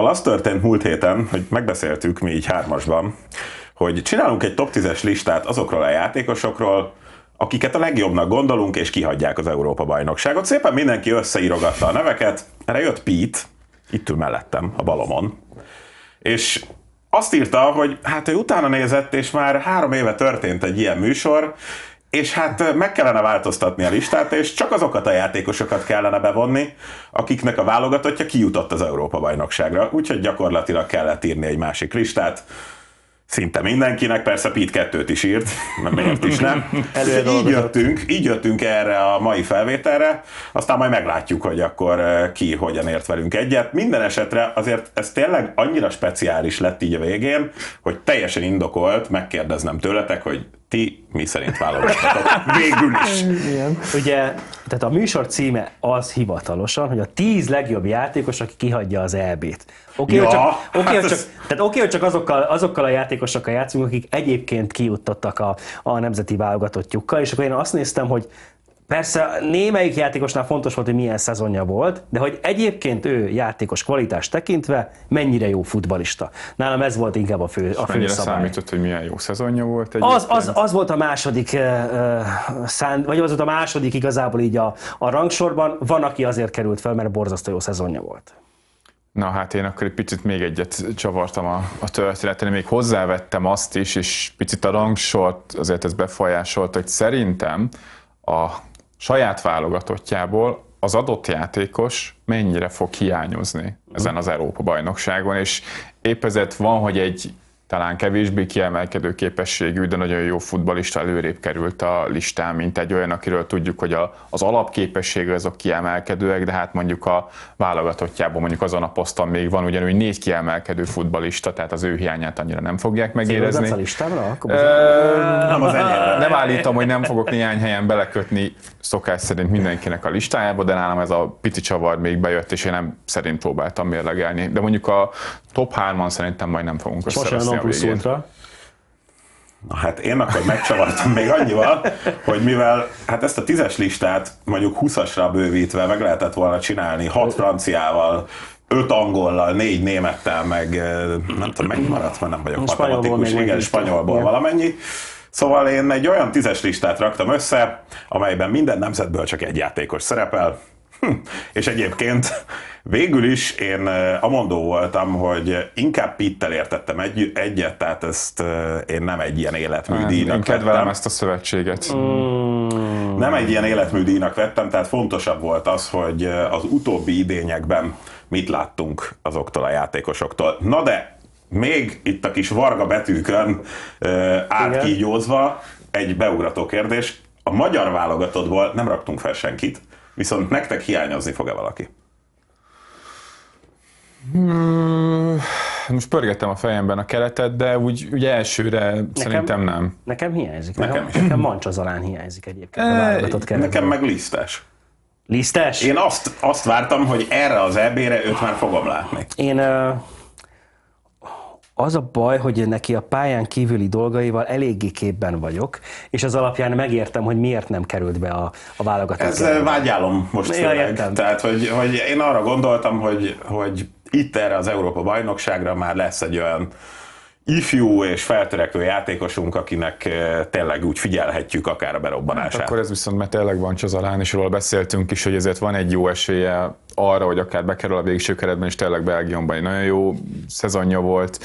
Szóval az történt múlt héten, hogy megbeszéltük mi így hármasban, hogy csinálunk egy top 10-es listát azokról a játékosokról, akiket a legjobbnak gondolunk, és kihagyják az Európa-bajnokságot. Szépen mindenki összeírogatta a neveket, erre jött Pete, itt ül mellettem, a balomon, és azt írta, hogy hát ő utána nézett, és már három éve történt egy ilyen műsor, és hát meg kellene változtatni a listát, és csak azokat a játékosokat kellene bevonni, akiknek a válogatottja kijutott az Európa-bajnokságra, úgyhogy gyakorlatilag kellett írni egy másik listát, szinte mindenkinek, persze Pete kettőt is írt, mert miért is nem. így jöttünk, így jöttünk erre a mai felvételre, aztán majd meglátjuk, hogy akkor ki hogyan ért velünk egyet. Minden esetre azért ez tényleg annyira speciális lett így a végén, hogy teljesen indokolt megkérdeznem tőletek, hogy ti mi szerint válogathatok végül is. Igen. Ugye, tehát a műsor címe az hivatalosan, hogy a tíz legjobb játékos, aki kihagyja az EB-t. Oké, okay, ja, hát hogy csak, okay, hát csak, ez... tehát oké, okay, hogy csak azokkal, azokkal a játékosokkal játszunk, akik egyébként kijuttattak a, a nemzeti válogatottjukkal, és akkor én azt néztem, hogy Persze némelyik játékosnál fontos volt, hogy milyen szezonja volt, de hogy egyébként ő játékos kvalitás tekintve mennyire jó futbalista. Nálam ez volt inkább a fő, és a fő mennyire szabály. számított, hogy milyen jó szezonja volt az, az, az, volt a második, uh, szánd, vagy az volt a második igazából így a, a rangsorban. Van, aki azért került fel, mert borzasztó jó szezonja volt. Na hát én akkor egy picit még egyet csavartam a, a történetre, még hozzávettem azt is, és picit a rangsort azért ez befolyásolt, hogy szerintem a saját válogatottjából az adott játékos mennyire fog hiányozni mhm. ezen az Európa-bajnokságon, és épp ezért van, hogy egy talán kevésbé kiemelkedő képességű, de nagyon jó futbalista előrébb került a listán, mint egy olyan, akiről tudjuk, hogy a, az alapképessége azok kiemelkedőek, de hát mondjuk a válogatottjában mondjuk azon a poszton még van ugyanúgy négy kiemelkedő futbalista, tehát az ő hiányát annyira nem fogják megérezni. Ez a listámra? Nem az enyémre. Nem állítom, hogy nem fogok néhány helyen belekötni szokás szerint mindenkinek a listájába, de nálam ez a pici csavar még bejött, és én nem szerint próbáltam mérlegelni. De mondjuk a top 3 on szerintem majd nem fogunk összeveszni plusz ultra? Na hát én akkor megcsavartam még annyival, hogy mivel hát ezt a tízes listát mondjuk 20-asra bővítve meg lehetett volna csinálni, hat franciával, öt angollal, négy némettel, meg eh, nem tudom, mennyi maradt, mert nem vagyok matematikus, igen, spanyolból igen. valamennyi. Szóval én egy olyan tízes listát raktam össze, amelyben minden nemzetből csak egy játékos szerepel, hm. és egyébként Végül is én eh, amondó voltam, hogy inkább Pittel értettem egy, egyet, tehát ezt eh, én nem egy ilyen életműdíjnak vettem. kedvelem ezt a szövetséget. Mm. Nem egy ilyen életműdíjnak vettem, tehát fontosabb volt az, hogy eh, az utóbbi idényekben mit láttunk azoktól a játékosoktól. Na de még itt a kis varga betűkön átkígyózva egy beugrató kérdés. A magyar válogatottból nem raktunk fel senkit, viszont nektek hiányozni fog-e valaki? Hmm, most pörgettem a fejemben a keletet, de úgy, úgy elsőre nekem, szerintem nem. Nekem hiányzik. Nekem, nekem, nekem Mancsazalán hiányzik egyébként e, a eh, Nekem meg lisztes. Lisztes? Én azt, azt vártam, hogy erre az ebére őt már fogom látni. Én az a baj, hogy neki a pályán kívüli dolgaival eléggé képben vagyok, és az alapján megértem, hogy miért nem került be a, a válogatásba. Ez eh, vágyálom most ja, Tehát, hogy, hogy én arra gondoltam, hogy, hogy itt erre az Európa bajnokságra már lesz egy olyan ifjú és feltörekvő játékosunk, akinek eh, tényleg úgy figyelhetjük akár a berobbanását. Hát akkor ez viszont mert tényleg van Csazalán, és róla beszéltünk is, hogy ezért van egy jó esélye arra, hogy akár bekerül a végső keretben, és tényleg Belgiumban egy nagyon jó szezonja volt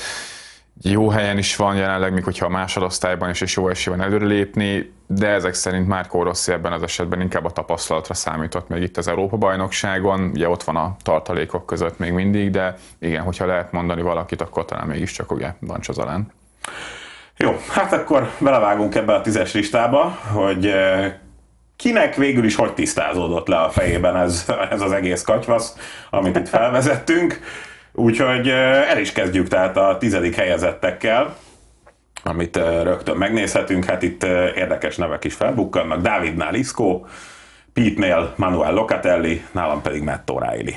jó helyen is van jelenleg, még hogyha a másodosztályban is, és jó esély van előrelépni, de ezek szerint már Rossi ebben az esetben inkább a tapasztalatra számított még itt az Európa-bajnokságon, ugye ott van a tartalékok között még mindig, de igen, hogyha lehet mondani valakit, akkor talán mégiscsak ugye Van csozalán. Jó, hát akkor belevágunk ebbe a tízes listába, hogy eh, kinek végül is hogy tisztázódott le a fejében ez, ez az egész katyvasz, amit itt felvezettünk. Úgyhogy el is kezdjük tehát a tizedik helyezettekkel, amit rögtön megnézhetünk. Hát itt érdekes nevek is felbukkannak. Dávidnál Iszkó, Pete-nél Manuel Locatelli, nálam pedig Matt O'Reilly.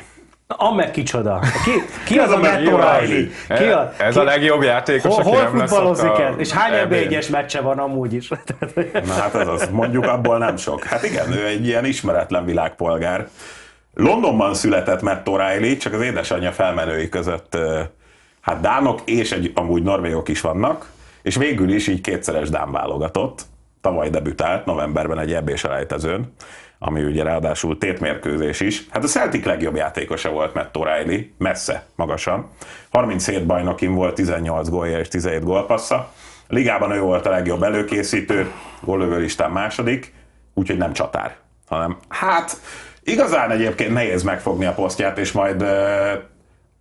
A meg kicsoda. Ki, ki az a Matt O'Reilly? Ki a, ez ki, a legjobb játékos, hol, hol a el? És hány eb meccse van amúgy is? Na hát az az, mondjuk abból nem sok. Hát igen, ő egy ilyen ismeretlen világpolgár Londonban született Matt O'Reilly, csak az édesanyja felmenői között hát dánok és egy, amúgy norvégok is vannak, és végül is így kétszeres dán válogatott. Tavaly debütált novemberben egy ebbés elejtezőn, ami ugye ráadásul tétmérkőzés is. Hát a Celtic legjobb játékosa volt Matt O'Reilly, messze, magasan. 37 bajnokin volt, 18 gólja és 17 gólpassza. A ligában ő volt a legjobb előkészítő, gólövő listán második, úgyhogy nem csatár, hanem hát Igazán egyébként nehéz megfogni a posztját, és majd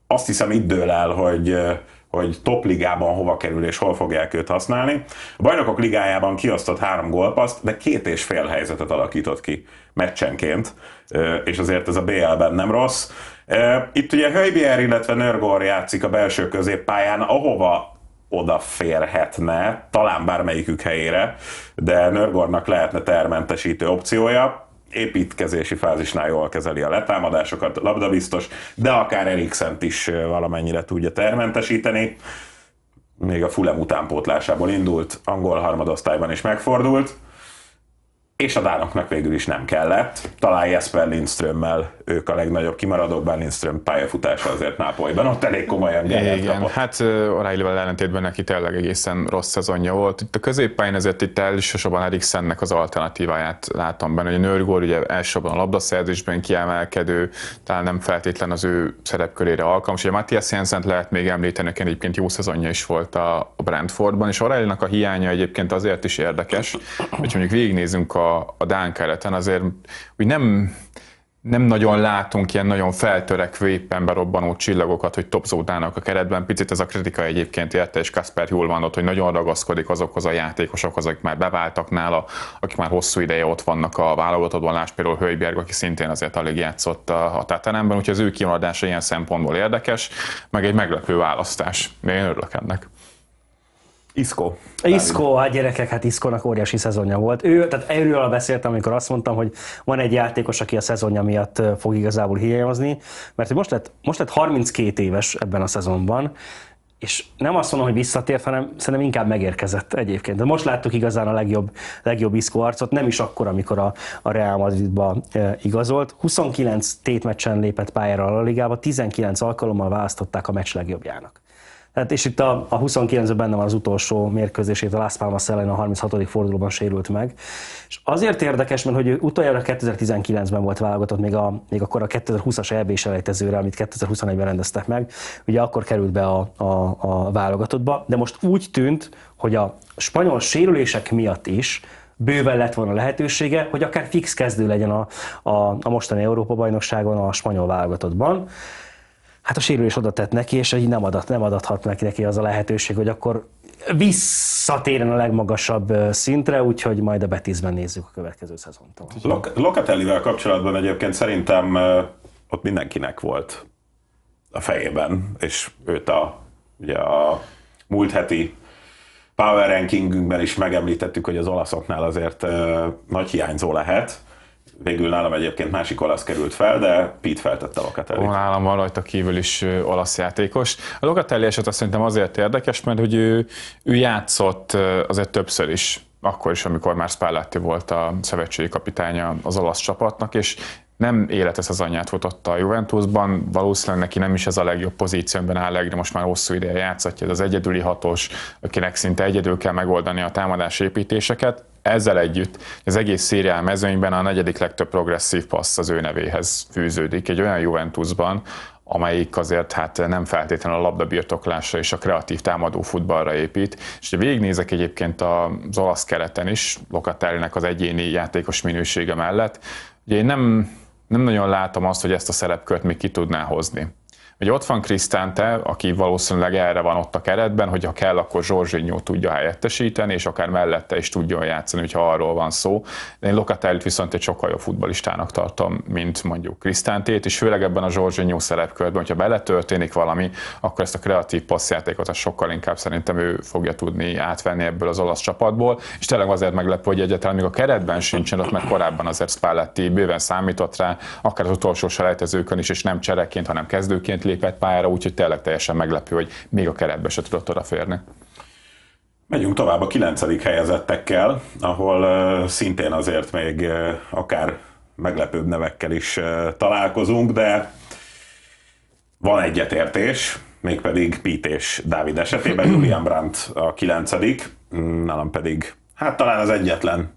azt hiszem itt dől el, hogy, hogy top ligában hova kerül és hol fogják őt használni. A bajnokok ligájában kiosztott három gólpaszt, de két és fél helyzetet alakított ki meccsenként, és azért ez a BL-ben nem rossz. Itt ugye Höjbier, illetve Nörgor játszik a belső középpályán, ahova odaférhetne, talán bármelyikük helyére, de Nörgornak lehetne termentesítő opciója építkezési fázisnál jól kezeli a letámadásokat, labda biztos, de akár Eriksent is valamennyire tudja termentesíteni. Még a Fulem utánpótlásából indult, angol harmadosztályban is megfordult, és a dánoknak végül is nem kellett. Talán Jesper Lindströmmel ők a legnagyobb kimaradók, bár Lindström pályafutása azért Nápolyban, ott elég komolyan Igen, kapott. hát oreilly ellentétben neki tényleg egészen rossz szezonja volt. Itt a középpályán ezért itt elsősorban Eriksennek az alternatíváját látom benne, hogy a Nörgól ugye elsősorban a labdaszerzésben kiemelkedő, talán nem feltétlen az ő szerepkörére alkalmas. Ugye Matthias Jensen lehet még említeni, hogy egyébként jó szezonja is volt a Brentfordban, és o'reilly a hiánya egyébként azért is érdekes, hogy mondjuk végignézünk a, a Dán keleten, azért úgy nem nem nagyon látunk ilyen nagyon feltörekvő éppen berobbanó csillagokat, hogy topzódnának a keretben. Picit ez a kritika egyébként érte, és Kasper jól van ott, hogy nagyon ragaszkodik azokhoz a játékosokhoz, akik már beváltak nála, akik már hosszú ideje ott vannak a válogatottban, lásd például Hölgyberg, aki szintén azért alig játszott a, a úgyhogy az ő kiadása ilyen szempontból érdekes, meg egy meglepő választás. Én örülök ennek. Iszkó. Iszkó, hát gyerekek, hát Iszkónak óriási szezonja volt. Ő, tehát erről beszéltem, amikor azt mondtam, hogy van egy játékos, aki a szezonja miatt fog igazából hiányozni, mert most lett, most lett 32 éves ebben a szezonban, és nem azt mondom, hogy visszatért, hanem szerintem inkább megérkezett egyébként. De most láttuk igazán a legjobb, legjobb iszkó arcot, nem is akkor, amikor a, a Real Madridba e, igazolt. 29 tétmeccsen lépett pályára a La Ligába, 19 alkalommal választották a meccs legjobbjának. Hát és itt a, a 29-ben benne van az utolsó mérkőzését, a Las Palmas ellen a 36. fordulóban sérült meg. És azért érdekes, mert hogy utoljára 2019-ben volt válogatott, még, a, még akkor a 2020-as EB selejtezőre, amit 2021-ben rendeztek meg, ugye akkor került be a, a, a válogatottba, de most úgy tűnt, hogy a spanyol sérülések miatt is bőven lett volna lehetősége, hogy akár fix kezdő legyen a, a, a mostani Európa-bajnokságon a spanyol válogatottban hát a sérülés oda tett neki, és így nem, adat, nem adathat neki, neki az a lehetőség, hogy akkor visszatérjen a legmagasabb szintre, úgyhogy majd a Betisben nézzük a következő szezontól. Lok- Lokatellivel kapcsolatban egyébként szerintem ott mindenkinek volt a fejében, és őt a, ugye a múlt heti power rankingünkben is megemlítettük, hogy az olaszoknál azért nagy hiányzó lehet végül nálam egyébként másik olasz került fel, de Pete feltette Locatelli. Ó, nálam van rajta kívül is olasz játékos. A Locatelli eset azt szerintem azért érdekes, mert hogy ő, ő játszott azért többször is akkor is, amikor már Spalletti volt a szövetségi kapitánya az olasz csapatnak, és nem életes az anyját futotta a Juventusban, valószínűleg neki nem is ez a legjobb amiben áll Allegri, most már hosszú ideje játszhatja, ez az egyedüli hatos, akinek szinte egyedül kell megoldani a támadás építéseket. Ezzel együtt az egész szériál mezőnyben a negyedik legtöbb progresszív passz az ő nevéhez fűződik, egy olyan Juventusban, amelyik azért hát nem feltétlenül a labda birtoklásra és a kreatív támadó futballra épít. És végignézek egyébként az olasz kereten is, Lokatellinek az egyéni játékos minősége mellett, Ugye én nem nem nagyon látom azt, hogy ezt a szerepkört még ki tudná hozni hogy ott van Krisztánte, aki valószínűleg erre van ott a keretben, hogy ha kell, akkor Zsorzsinyó tudja helyettesíteni, és akár mellette is tudjon játszani, hogyha arról van szó. Én Lokatellit viszont egy sokkal jobb futbalistának tartom, mint mondjuk Krisztántét, és főleg ebben a Zsorzsinyó szerepkörben, hogyha beletörténik valami, akkor ezt a kreatív passzjátékot az sokkal inkább szerintem ő fogja tudni átvenni ebből az olasz csapatból, és tényleg azért meglepő, hogy egyáltalán még a keretben sincsen ott, mert korábban azért Spalletti bőven számított rá, akár az utolsó selejtezőkön is, és nem csereként, hanem kezdőként lépett pályára, úgyhogy tényleg teljesen meglepő, hogy még a keretbe se tudott odaférni. Megyünk tovább a kilencedik helyezettekkel, ahol szintén azért még akár meglepőbb nevekkel is találkozunk, de van egyetértés, mégpedig Pít és Dávid esetében Julian Brandt a kilencedik, nálam pedig hát talán az egyetlen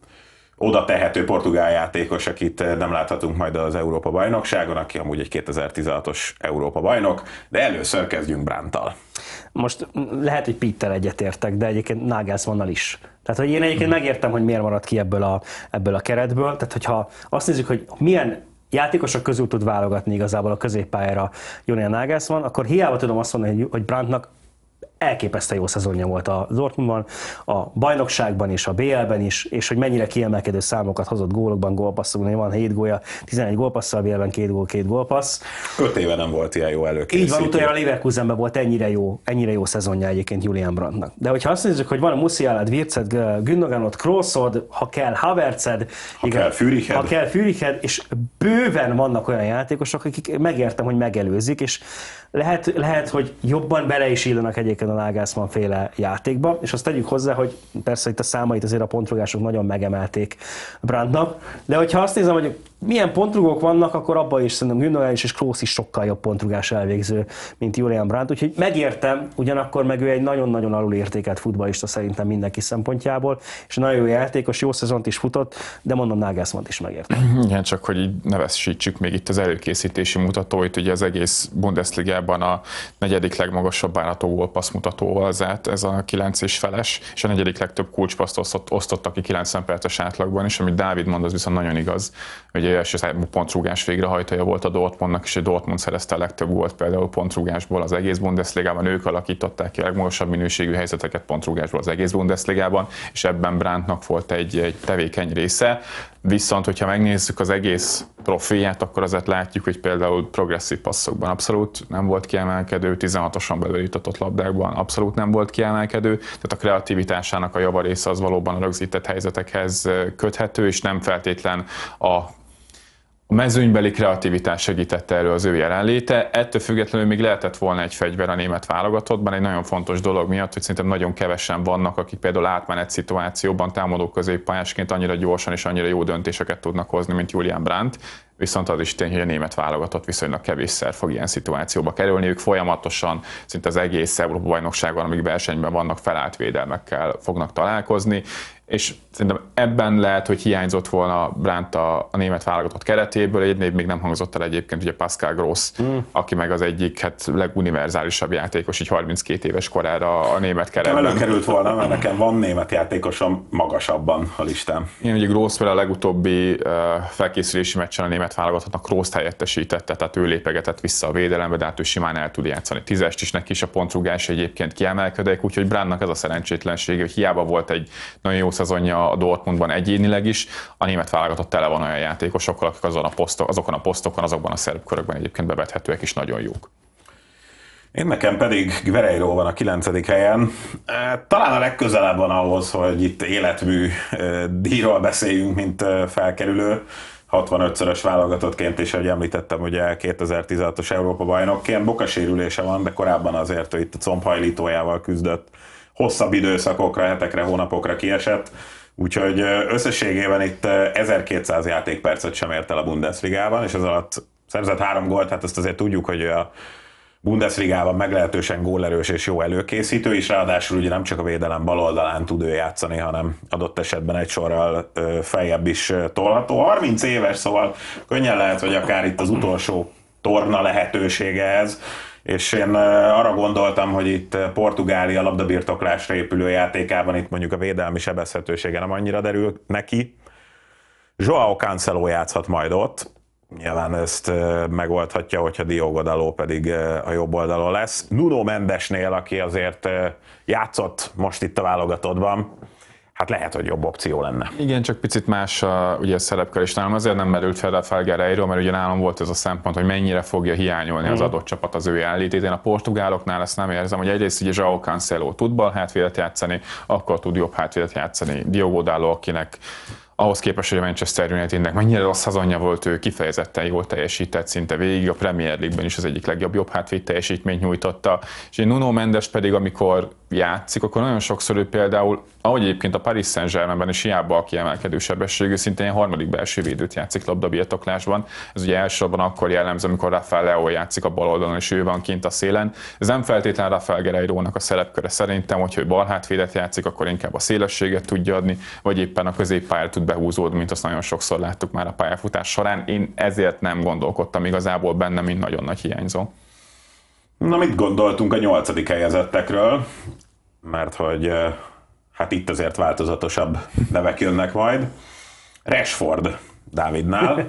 oda tehető portugál játékos, akit eh, nem láthatunk majd az Európa bajnokságon, aki amúgy egy 2016-os Európa bajnok, de először kezdjünk Brántal. Most lehet, hogy Peter egyetértek, de egyébként Nagelsmannnal is. Tehát, hogy én egyébként megértem, hogy miért maradt ki ebből a, ebből a keretből. Tehát, hogyha azt nézzük, hogy milyen játékosok közül tud válogatni igazából a középpályára Julian Nagelsmann, akkor hiába tudom azt mondani, hogy Brandtnak elképesztő jó szezonja volt a Dortmundban, a bajnokságban és a BL-ben is, és hogy mennyire kiemelkedő számokat hozott gólokban, gólpasszokban, van 7 gólja, 11 gólpasszal, BL-ben 2 gól, 2 gólpassz. 5 éve nem volt ilyen jó előkészítő. Így van, utoljára Leverkusenben volt ennyire jó, ennyire jó szezonja egyébként Julian Brandnak. De hogyha azt nézzük, hogy van a Musialad, Virced, Gündoganot, Krószod, ha kell Havertzed, ha igen, kell Fürihed. ha kell Füriched, és bőven vannak olyan játékosok, akik megértem, hogy megelőzik, és lehet, lehet hogy jobban bele is illenek egyébként a Nagelsmann féle játékba, és azt tegyük hozzá, hogy persze itt a számait azért a pontrugások nagyon megemelték Brandnak, de hogyha azt nézem, hogy milyen pontrugók vannak, akkor abban is szerintem is és Klósz is sokkal jobb pontrugás elvégző, mint Julian Brandt, úgyhogy megértem, ugyanakkor meg ő egy nagyon-nagyon értékelt futballista szerintem mindenki szempontjából, és nagyon jó játékos, jó szezont is futott, de mondom Nagelsmann is megértem. Igen, csak hogy így nevesítsük még itt az előkészítési mutatóit, ugye az egész Bundesligában a negyedik legmagasabb állató gólpassz mutatóval zárt ez a 9 és feles, és a negyedik legtöbb kulcspaszt osztott, osztottak ki 90 perces átlagban, és amit Dávid mond, az viszont nagyon igaz, hogy és ez pontrúgás végrehajtója volt a Dortmundnak, és a Dortmund szerezte a legtöbb volt például pontrúgásból az egész Bundesligában, ők alakították ki a legmagasabb minőségű helyzeteket pontrúgásból az egész Bundesligában, és ebben Brántnak volt egy, egy tevékeny része. Viszont, hogyha megnézzük az egész profilját, akkor azért látjuk, hogy például progresszív passzokban abszolút nem volt kiemelkedő, 16-oson belül jutott labdákban abszolút nem volt kiemelkedő, tehát a kreativitásának a része az valóban a rögzített helyzetekhez köthető, és nem feltétlen a a mezőnybeli kreativitás segítette elő az ő jelenléte, ettől függetlenül még lehetett volna egy fegyver a német válogatottban, egy nagyon fontos dolog miatt, hogy szerintem nagyon kevesen vannak, akik például átmenet szituációban támadó középpályásként annyira gyorsan és annyira jó döntéseket tudnak hozni, mint Julian Brandt, viszont az is tény, hogy a német válogatott viszonylag kevésszer fog ilyen szituációba kerülni, ők folyamatosan szinte az egész Európa-bajnokságon, amíg versenyben vannak, felállt védelmekkel fognak találkozni, és szerintem ebben lehet, hogy hiányzott volna Brandt a, a német válogatott keretéből, egy név még nem hangzott el egyébként, ugye Pascal Gross, mm. aki meg az egyik hát leguniverzálisabb játékos, így 32 éves korára a német keretben. Nem került volna, mert nekem van német játékosom magasabban a listán. Én ugye Gross a legutóbbi felkészülési meccsen a német válogatottnak Gross helyettesítette, tehát ő lépegetett vissza a védelembe, de hát ő simán el tud játszani tízest, is, neki is a pontrugás egyébként kiemelkedik, úgyhogy Brandnak ez a szerencsétlensége, hogy hiába volt egy nagyon jó szezonja a Dortmundban egyénileg is, a német válogatott tele van olyan játékosokkal, akik azon a posztok, azokon a posztokon, azokban a szerb körökben egyébként bevethetőek is nagyon jók. Én nekem pedig Gvereiro van a kilencedik helyen. Talán a legközelebb van ahhoz, hogy itt életmű díjról beszéljünk, mint felkerülő. 65-szörös válogatottként is, ahogy említettem, ugye 2016-os Európa bajnokként. bokasérülése van, de korábban azért hogy itt a combhajlítójával küzdött hosszabb időszakokra, hetekre, hónapokra kiesett. Úgyhogy összességében itt 1200 játékpercet sem ért el a Bundesligában, és ez alatt szerzett három gólt, hát ezt azért tudjuk, hogy a Bundesligában meglehetősen gólerős és jó előkészítő, és ráadásul ugye nem csak a védelem bal oldalán tud ő játszani, hanem adott esetben egy sorral feljebb is tolható. 30 éves, szóval könnyen lehet, hogy akár itt az utolsó torna lehetősége ez és én arra gondoltam, hogy itt Portugália labdabirtoklásra épülő játékában itt mondjuk a védelmi sebezhetősége nem annyira derül neki. Joao Cancelo játszhat majd ott, nyilván ezt megoldhatja, hogyha Diogo Daló pedig a jobb oldalon lesz. Nuno Mendesnél, aki azért játszott most itt a válogatottban, hát lehet, hogy jobb opció lenne. Igen, csak picit más a, ugye a szerepkör, is. nálam azért nem merült fel a Felgereiro, mert ugye nálam volt ez a szempont, hogy mennyire fogja hiányolni mm. az mhm. adott csapat az ő állítét. Én a portugáloknál ezt nem érzem, hogy egyrészt ugye Zsao Cancelo tud bal hátvédet játszani, akkor tud jobb hátvédet játszani Diogo Dalo, akinek ahhoz képest, hogy a Manchester Unitednek mennyire rossz szezonja volt, ő kifejezetten jól teljesített szinte végig, a Premier League-ben is az egyik legjobb jobb hátvéd teljesítményt nyújtotta, és Nuno Mendes pedig, amikor játszik, akkor nagyon sokszor ő például, ahogy egyébként a Paris saint germain is hiába a kiemelkedő sebességű, szintén a harmadik belső védőt játszik labdabirtoklásban. Ez ugye elsősorban akkor jellemző, amikor Rafael Leo játszik a bal oldalon, és ő van kint a szélen. Ez nem feltétlenül Rafael guerreiro a szerepköre szerintem, hogyha ő bal hátvédet játszik, akkor inkább a szélességet tudja adni, vagy éppen a középpályára tud behúzód, mint azt nagyon sokszor láttuk már a pályafutás során. Én ezért nem gondolkodtam igazából benne, mint nagyon nagy hiányzó. Na, mit gondoltunk a nyolcadik helyezettekről? Mert hogy eh, hát itt azért változatosabb nevek jönnek majd. Rashford Dávidnál,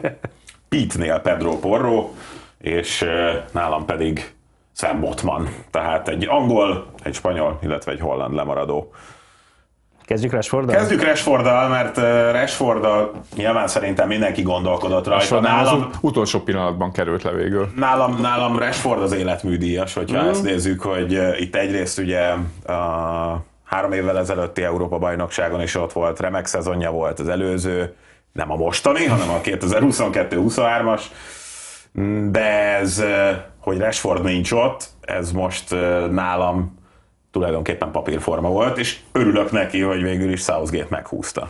Pete-nél Pedro Porro, és eh, nálam pedig Sam Botman. Tehát egy angol, egy spanyol, illetve egy holland lemaradó Kezdjük Rashforddal? Kezdjük Rashforddal, mert Rashforddal nyilván szerintem mindenki gondolkodott rajta. Rashford nálam, az utolsó pillanatban került le végül. Nálam, nálam Rashford az életműdíjas, hogyha mm. ezt nézzük, hogy itt egyrészt ugye a három évvel ezelőtti Európa-bajnokságon is ott volt, remek szezonja volt az előző, nem a mostani, hanem a 2022-23-as, de ez, hogy Rashford nincs ott, ez most nálam tulajdonképpen papírforma volt, és örülök neki, hogy végül is Southgate meghúzta.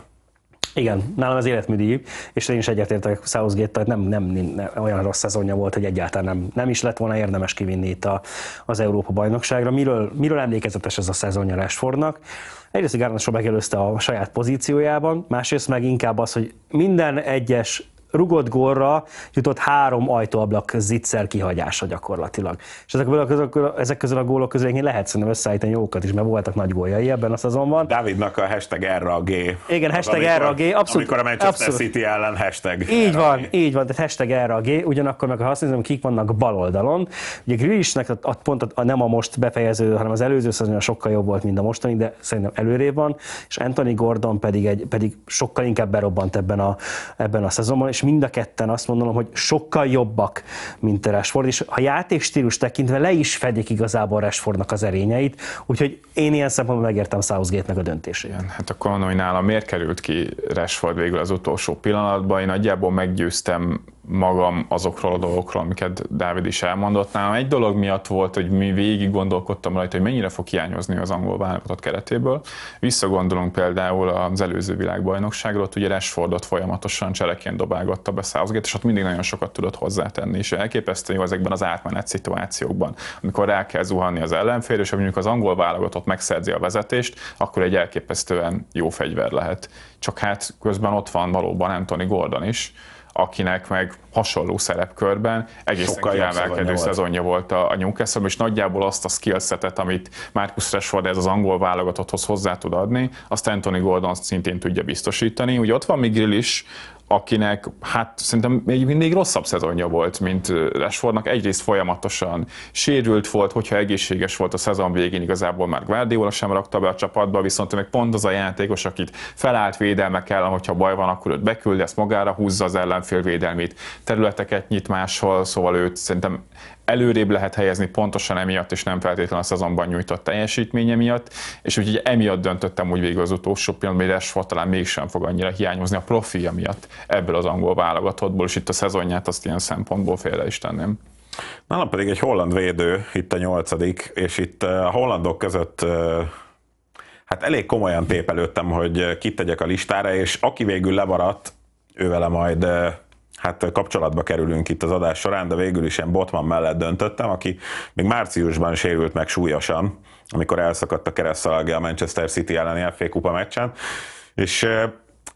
Igen, nálam ez életműdi, és én is egyetértek southgate tehát nem, nem, nem, olyan rossz szezonja volt, hogy egyáltalán nem, nem is lett volna érdemes kivinni itt a, az Európa-bajnokságra. Miről, miről emlékezetes ez a szezonja Rashfordnak? Egyrészt, hogy Garnacho megelőzte a saját pozíciójában, másrészt meg inkább az, hogy minden egyes rugott górra jutott három ajtóablak zicser kihagyása gyakorlatilag. És ezek, közül, ezek közül a gólok közül lehet szerintem összeállítani jókat is, mert voltak nagy góljai ebben a szezonban. Dávidnak a hashtag G. Igen, hashtag a G. abszolút. Amikor a Manchester abszolút. City ellen hashtag Így van, így van, tehát hashtag G. ugyanakkor meg ha azt nézem, kik vannak bal oldalon, ugye Grilisnek a, a, pont a, a, nem a most befejező, hanem az előző szezon sokkal jobb volt, mint a mostani, de szerintem előrébb van, és Anthony Gordon pedig, egy, pedig sokkal inkább berobbant ebben a, ebben a szezonban, és mind a ketten azt mondom, hogy sokkal jobbak, mint Rashford, és a játékstílus tekintve le is fedik igazából Rashfordnak az erényeit, úgyhogy én ilyen szempontból megértem Southgate-nek a döntését. Igen, hát akkor mondom, hogy nálam miért került ki Rashford végül az utolsó pillanatban, én nagyjából meggyőztem magam azokról a dolgokról, amiket Dávid is elmondott. Nálam egy dolog miatt volt, hogy mi végig gondolkodtam rajta, hogy mennyire fog hiányozni az angol válogatott keretéből. Visszagondolunk például az előző világbajnokságról, ott ugye Rashfordot folyamatosan cseleként dobálgatta be Southgate, és ott mindig nagyon sokat tudott hozzátenni, és elképesztő jó ezekben az átmenet szituációkban. Amikor rá kell zuhanni az ellenfél, és mondjuk az angol válogatott megszerzi a vezetést, akkor egy elképesztően jó fegyver lehet. Csak hát közben ott van valóban Anthony Gordon is, akinek meg hasonló szerepkörben egészen Sokkal kiemelkedő szezonja volt a, a Newcastle, és nagyjából azt a skillsetet, amit Marcus Rashford ez az angol válogatotthoz hozzá tud adni, azt Anthony Gordon szintén tudja biztosítani. Ugye ott van még is, akinek hát szerintem még mindig rosszabb szezonja volt, mint Rashfordnak. Egyrészt folyamatosan sérült volt, hogyha egészséges volt a szezon végén, igazából már Guardiola sem rakta be a csapatba, viszont meg pont az a játékos, akit felállt védelmek ellen, hogyha baj van, akkor őt beküldi, ezt magára húzza az ellenfél védelmét, területeket nyit máshol, szóval őt szerintem előrébb lehet helyezni pontosan emiatt, és nem feltétlenül a szezonban nyújtott teljesítménye miatt, és úgyhogy emiatt döntöttem úgy végig az utolsó pillanatban, hogy Rashford talán mégsem fog annyira hiányozni a profilja miatt ebből az angol válogatottból, és itt a szezonját azt ilyen szempontból félre is tenném. Nálam pedig egy holland védő, itt a nyolcadik, és itt eh, a hollandok között eh, hát elég komolyan tépelődtem, hogy eh, kit tegyek a listára, és aki végül lemaradt, ő vele majd hát kapcsolatba kerülünk itt az adás során, de végül is én Botman mellett döntöttem, aki még márciusban sérült meg súlyosan, amikor elszakadt a keresztalagja a Manchester City elleni FA kupa meccsen, és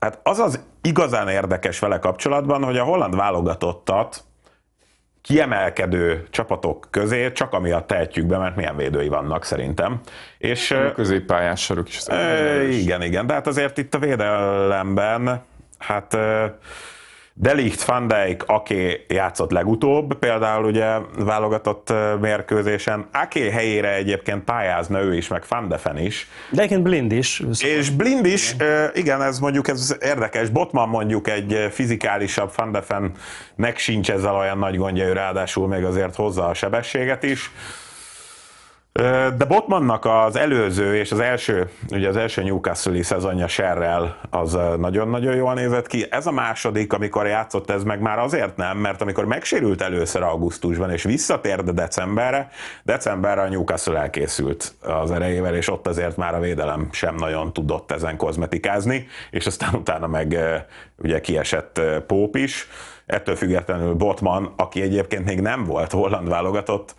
hát az az igazán érdekes vele kapcsolatban, hogy a holland válogatottat kiemelkedő csapatok közé csak amiatt tehetjük be, mert milyen védői vannak szerintem. És, a középpályás sorok is. igen, igen, de hát azért itt a védelemben hát Delicht, Van Dijk, aki játszott legutóbb, például ugye válogatott mérkőzésen. aki helyére egyébként pályázna ő is, meg Van Defen is. De egyébként Blind is. Szóval. És Blind is, igen. igen, ez mondjuk ez érdekes. Botman mondjuk egy fizikálisabb Van Defennek sincs ezzel olyan nagy gondja, ő ráadásul még azért hozza a sebességet is. De Botmannak az előző és az első, ugye az első Newcastle-i szezonja Sherrel az nagyon-nagyon jól nézett ki. Ez a második, amikor játszott, ez meg már azért nem, mert amikor megsérült először augusztusban és visszatérde decemberre, decemberre a Newcastle elkészült az erejével, és ott azért már a védelem sem nagyon tudott ezen kozmetikázni, és aztán utána meg ugye kiesett Póp is. Ettől függetlenül Botman, aki egyébként még nem volt holland válogatott,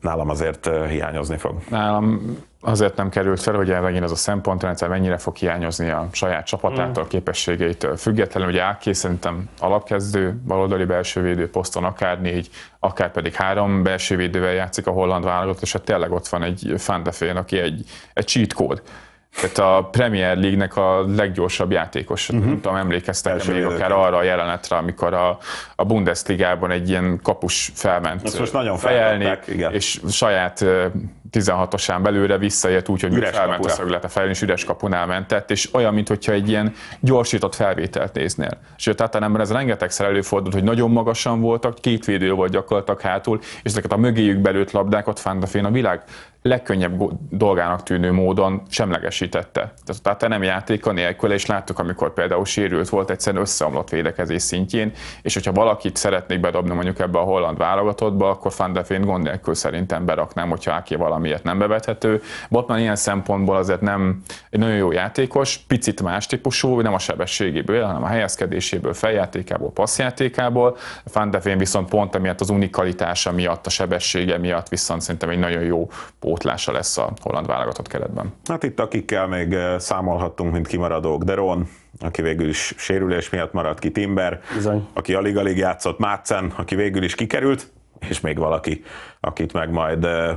nálam azért hiányozni fog. Nálam azért nem került fel, hogy elvegyen ez a szempontrendszer mennyire fog hiányozni a saját csapatától, mm. képességeitől függetlenül. hogy Áké szerintem alapkezdő, baloldali belsővédő poszton akár négy, akár pedig három belsővédővel játszik a holland válogatott, és hát tényleg ott van egy Fandefén, aki egy, egy cheat code tehát a Premier League-nek a leggyorsabb játékos, uh-huh. nem tudom, emlékeztek még akár arra a jelenetre, amikor a, a Bundesligában egy ilyen kapus felment Ezt most nagyon fejelni, és saját 16-osán belőle visszajött úgy, hogy üres felment kapura. a szöglete fel, és üres kapunál mentett, és olyan, mintha egy ilyen gyorsított felvételt néznél. És a Tatanemben ez rengetegszer előfordult, hogy nagyon magasan voltak, két védő volt gyakorlatilag hátul, és ezeket a mögéjük belőtt labdákat Fandafén a világ legkönnyebb dolgának tűnő módon semlegesítette. Tehát a nem játéka nélkül, és láttuk, amikor például sérült volt, egyszerűen összeomlott védekezés szintjén, és hogyha valakit szeretnék bedobni mondjuk ebbe a holland válogatottba, akkor Van de Veen gond nélkül szerintem beraknám, hogyha aki valamiért nem bevethető. Botman ilyen szempontból azért nem egy nagyon jó játékos, picit más típusú, nem a sebességéből, hanem a helyezkedéséből, feljátékából, passzjátékából. Van de Veen viszont pont emiatt az unikalitása miatt, a sebessége miatt viszont szerintem egy nagyon jó pó pótlása lesz a holland válogatott keretben. Hát itt akikkel még eh, számolhattunk, mint kimaradók, Deron, aki végül is sérülés miatt maradt ki, Timber, Bizony. aki alig-alig játszott, Mácen, aki végül is kikerült, és még valaki, akit meg majd eh,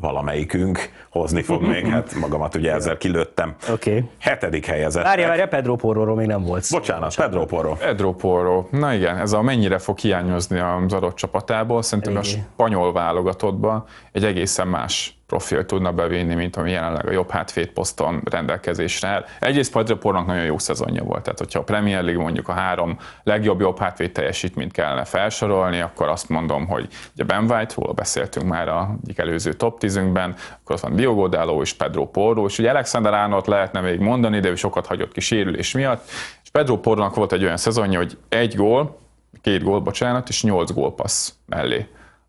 valamelyikünk hozni fog még, hát magamat ugye ezzel kilőttem. Oké. Okay. Hetedik helyezett. Várja, várja, Pedro Porróról még nem volt szó. Bocsánat, Bocsánat, Pedro Porro. Pedro Porro. Na igen, ez a mennyire fog hiányozni az adott csapatából, szerintem Régi. a spanyol válogatottban egy egészen más profil tudna bevinni, mint ami jelenleg a jobb hátvét poszton rendelkezésre áll. Egyrészt Padre Pornak nagyon jó szezonja volt, tehát hogyha a Premier League mondjuk a három legjobb jobb hátvét teljesítményt kellene felsorolni, akkor azt mondom, hogy ugye Ben White, róla beszéltünk már a egyik előző top 10 akkor ott van Diogo Dallo és Pedro Porro, és ugye Alexander Arnold lehetne még mondani, de ő sokat hagyott ki sérülés miatt, és Pedro Pornak volt egy olyan szezonja, hogy egy gól, két gól, bocsánat, és nyolc gólpassz mellé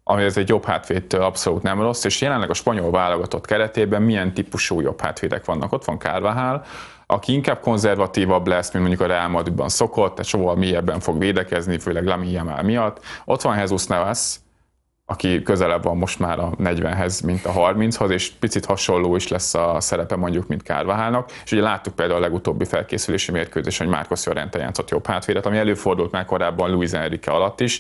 ami egy jobb hátvédtől abszolút nem rossz, és jelenleg a spanyol válogatott keretében milyen típusú jobb hátvédek vannak. Ott van Kárvahál, aki inkább konzervatívabb lesz, mint mondjuk a Real Madridban szokott, tehát soval mélyebben fog védekezni, főleg Lamia miatt. Ott van Jesus Navas, aki közelebb van most már a 40-hez, mint a 30-hoz, és picit hasonló is lesz a szerepe mondjuk, mint Kárváhálnak, És ugye láttuk például a legutóbbi felkészülési mérkőzésen, hogy Márkos Jorente játszott jobb hátvédet, ami előfordult már korábban Luis Enrique alatt is,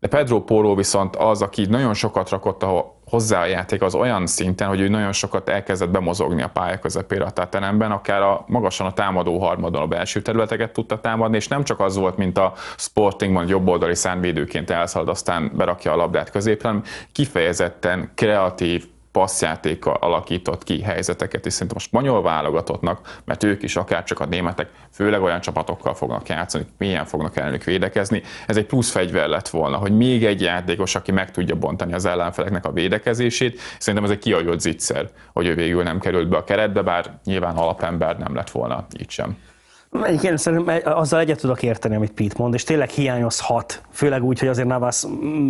de Pedro Póró viszont az, aki nagyon sokat rakott a hozzá a játék az olyan szinten, hogy ő nagyon sokat elkezdett bemozogni a pálya közepére a teremben, akár a, magasan a támadó harmadon a belső területeket tudta támadni, és nem csak az volt, mint a Sportingban jobboldali szánvédőként elszalad, aztán berakja a labdát középen, kifejezetten kreatív, passzjátékkal alakított ki helyzeteket, és szerintem a spanyol válogatottnak, mert ők is akár csak a németek, főleg olyan csapatokkal fognak játszani, milyen fognak ellenük védekezni. Ez egy plusz fegyver lett volna, hogy még egy játékos, aki meg tudja bontani az ellenfeleknek a védekezését. Szerintem ez egy kiagyott zicser, hogy ő végül nem került be a keretbe, bár nyilván alapember nem lett volna így sem. Igen, szerintem e- azzal egyet tudok érteni, amit Pete mond, és tényleg hiányozhat, főleg úgy, hogy azért Navas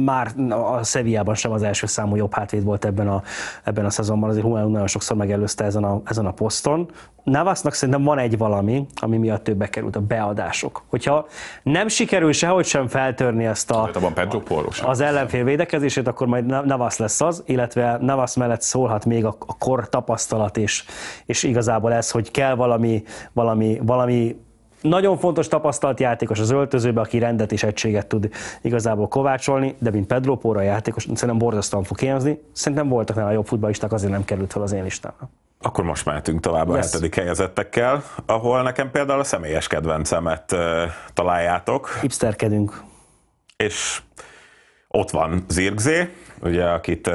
már a Sevillában sem az első számú jobb hátvéd volt ebben a, ebben a szezonban, azért Hummel nagyon sokszor megelőzte ezen a, ezen a poszton. Navasnak szerintem van egy valami, ami miatt többe bekerült, a beadások. Hogyha nem sikerül sehogy sem feltörni ezt a, hát a, az ellenfél védekezését, akkor majd Navas lesz az, illetve Navas mellett szólhat még a, a kor tapasztalat, és, és igazából ez, hogy kell valami, valami, valami nagyon fontos tapasztalt játékos az öltözőbe, aki rendet és egységet tud igazából kovácsolni, de mint Pedro Póra játékos, szerintem borzasztóan fog kiemzni. Szerintem voltak nála jobb futballisták, azért nem került fel az én listámra. Akkor most mehetünk tovább a yes. hetedik helyezettekkel, ahol nekem például a személyes kedvencemet találjátok. Hipsterkedünk. És ott van Zirgzé, ugye, akit uh,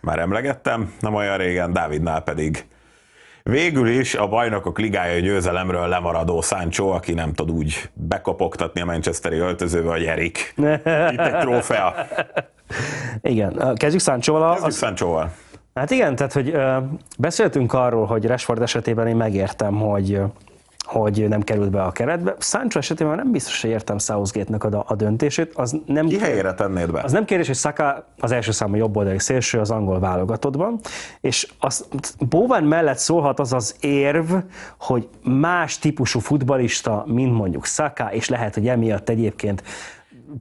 már emlegettem, nem olyan régen, Dávidnál pedig Végül is a bajnokok ligája győzelemről lemaradó Sancho, aki nem tud úgy bekopogtatni a Manchesteri öltözőbe, vagy Erik. Itt egy trófea. Igen, kezdjük sancho Kezdjük sancho Hát igen, tehát hogy beszéltünk arról, hogy Rashford esetében én megértem, hogy hogy nem került be a keretbe. Sancho esetében nem biztos, hogy értem southgate a, a döntését. Az nem Ki helyére tennéd be? Az nem kérdés, hogy Saka az első számú jobb oldali szélső az angol válogatottban, és az Bowen mellett szólhat az az érv, hogy más típusú futbalista, mint mondjuk Saka, és lehet, hogy emiatt egyébként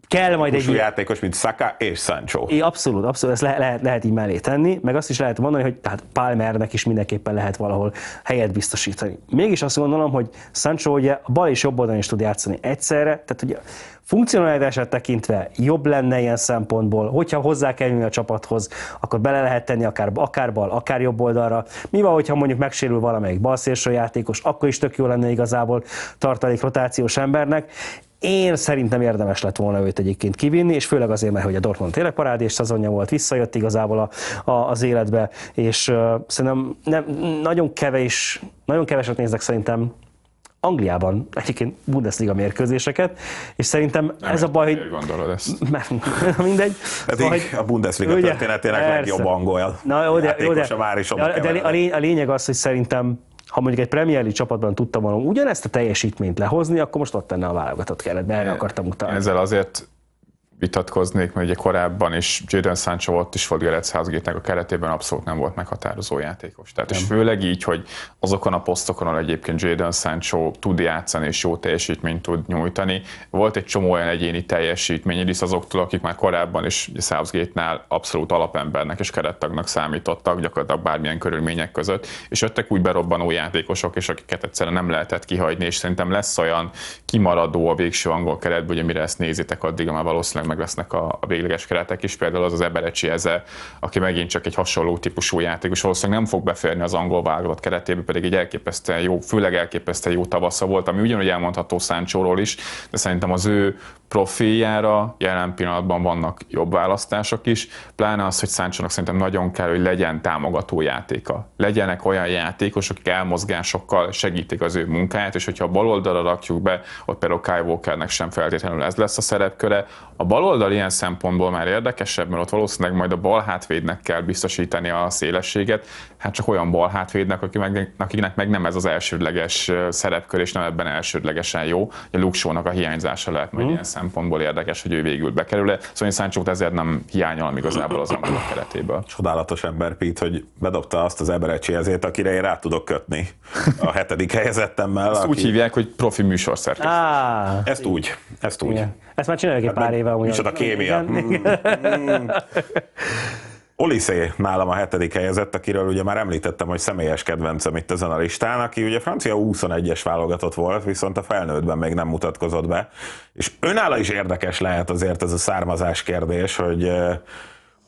kell majd egy... játékos, mint Saka és Sancho. É, abszolút, abszolút, ezt le, lehet, lehet így mellé tenni, meg azt is lehet mondani, hogy tehát Palmernek is mindenképpen lehet valahol helyet biztosítani. Mégis azt gondolom, hogy Sancho ugye a bal és jobb oldalon is tud játszani egyszerre, tehát ugye funkcionalitását tekintve jobb lenne ilyen szempontból, hogyha hozzá kell a csapathoz, akkor bele lehet tenni akár, akár bal, akár jobb oldalra. Mi van, hogyha mondjuk megsérül valamelyik balszélső játékos, akkor is tök jó lenne igazából tartalék rotációs embernek, én szerintem érdemes lett volna őt egyébként kivinni, és főleg azért, mert hogy a Dortmund tényleg parádés szezonja volt, visszajött igazából a, a, az életbe, és uh, szerintem nem, nagyon, kevés, nagyon keveset néznek szerintem Angliában egyébként Bundesliga mérkőzéseket, és szerintem nem ez a baj, hogy... gondolod ezt? Mert, mindegy. Pedig hát szóval, a Bundesliga ugye, történetének persze. legjobb angol. Na jó, de, jó, de, a, már is de a lényeg az, hogy szerintem ha mondjuk egy Premier League csapatban tudtam volna ugyanezt a teljesítményt lehozni, akkor most ott lenne a válogatott keretben, erre akartam utalni. Ezzel azért vitatkoznék, mert ugye korábban is Jadon Sancho ott is volt Gerett southgate a keretében, abszolút nem volt meghatározó játékos. Tehát, nem. és főleg így, hogy azokon a posztokon, ahol egyébként Jadon Sancho tud játszani és jó teljesítményt tud nyújtani, volt egy csomó olyan egyéni teljesítmény, hisz azoktól, akik már korábban is Southgate-nál abszolút alapembernek és kerettagnak számítottak, gyakorlatilag bármilyen körülmények között, és jöttek úgy berobbanó játékosok, és akiket egyszerűen nem lehetett kihagyni, és szerintem lesz olyan kimaradó a végső angol keretből, hogy amire ezt nézitek, addig már valószínűleg meg lesznek a, a végleges keretek is, például az az Eberecsi Eze, aki megint csak egy hasonló típusú játékos, valószínűleg nem fog beférni az angol válogatott keretébe, pedig egy elképesztően jó, főleg elképesztően jó tavasza volt, ami ugyanúgy elmondható Száncsóról is, de szerintem az ő profiljára jelen pillanatban vannak jobb választások is, pláne az, hogy Száncsónak szerintem nagyon kell, hogy legyen támogató játéka. Legyenek olyan játékosok, akik elmozgásokkal segítik az ő munkáját, és hogyha a baloldalra rakjuk be, ott például Kyle Walkernek sem feltétlenül ez lesz a szerepköre. A baloldal ilyen szempontból már érdekesebb, mert ott valószínűleg majd a bal hátvédnek kell biztosítani a szélességet, hát csak olyan bal hátvédnek, akiknek meg, nem ez az elsődleges szerepkör, és nem ebben elsődlegesen jó. A luxónak a hiányzása lehet majd mm. ilyen szempontból szempontból érdekes, hogy ő végül bekerül-e. Szóval én sancho ezért nem hiányolom igazából az angol keretéből. Csodálatos ember, Pít, hogy bedobta azt az eberecséhezét, akire én rá tudok kötni a hetedik helyezettemmel. Ezt aki... úgy hívják, hogy profi műsorszerkesztő. Ah, ezt így. úgy, ezt úgy. Igen. Ezt már csináljuk egy hát pár éve. Micsoda kémia. Igen, Mm, mm. Olisé nálam a hetedik helyezett, akiről ugye már említettem, hogy személyes kedvencem itt ezen a listán, aki ugye francia 21-es válogatott volt, viszont a felnőttben még nem mutatkozott be. És önála is érdekes lehet azért ez a származás kérdés, hogy eh,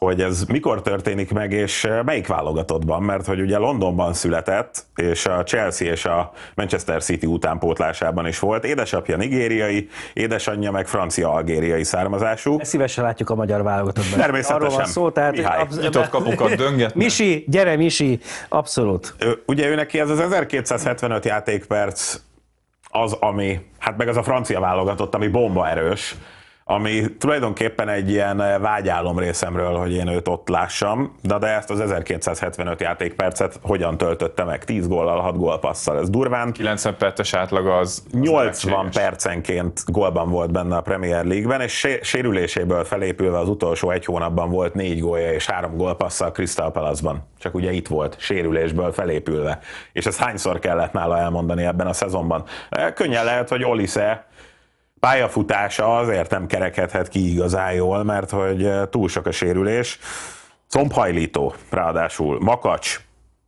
hogy ez mikor történik meg, és eh, melyik válogatottban, mert hogy ugye Londonban született, és a Chelsea és a Manchester City utánpótlásában is volt. Édesapja nigériai, édesanyja meg francia-algériai származású. Ezt szívesen látjuk a magyar válogatottban. Természetesen. Arról van szó, tehát Mihály. Absz- nyitott kapukat dönget. Misi, gyere Misi, abszolút. Ugye ő neki ez az 1275 játékperc az, ami, hát meg az a francia válogatott, ami bomba erős ami tulajdonképpen egy ilyen eh, vágyálom részemről, hogy én őt ott lássam, de, de ezt az 1275 játékpercet hogyan töltötte meg? 10 góllal, 6 gólpasszal, ez durván. 90 perces átlag az, az 80 percenként gólban volt benne a Premier League-ben, és sérüléséből felépülve az utolsó egy hónapban volt 4 gólja és 3 gólpasszal Crystal Palace-ban. Csak ugye itt volt, sérülésből felépülve. És ez hányszor kellett nála elmondani ebben a szezonban? Eh, könnyen lehet, hogy Olise pályafutása azért nem kerekedhet ki igazán jól, mert hogy eh, túl sok a sérülés. Combhajlító, ráadásul makacs,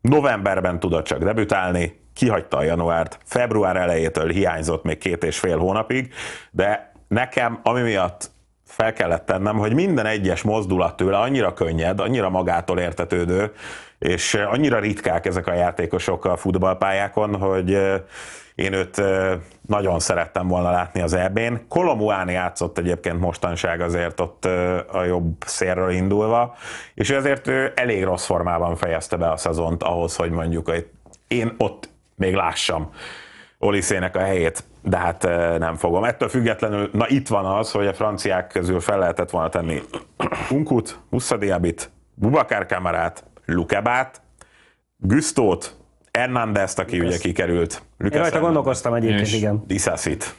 novemberben tudott csak debütálni, kihagyta a januárt, február elejétől hiányzott még két és fél hónapig, de nekem, ami miatt fel kellett tennem, hogy minden egyes mozdulat tőle annyira könnyed, annyira magától értetődő, és eh, annyira ritkák ezek a játékosok a futballpályákon, hogy eh, én őt eh, nagyon szerettem volna látni az EB-n. Kolomuán játszott egyébként mostanság azért ott a jobb szélről indulva, és ezért ő elég rossz formában fejezte be a szezont ahhoz, hogy mondjuk én ott még lássam Oliszének a helyét de hát eh, nem fogom. Ettől függetlenül, na itt van az, hogy a franciák közül fel lehetett volna tenni Unkut, Busszadiabit, Bubakár kamerát, Lukebát, Güsztót, Hernándezt, aki Lukasz. ugye kikerült. Lukasz Én rajta gondolkoztam egyébként, igen. Diszászit.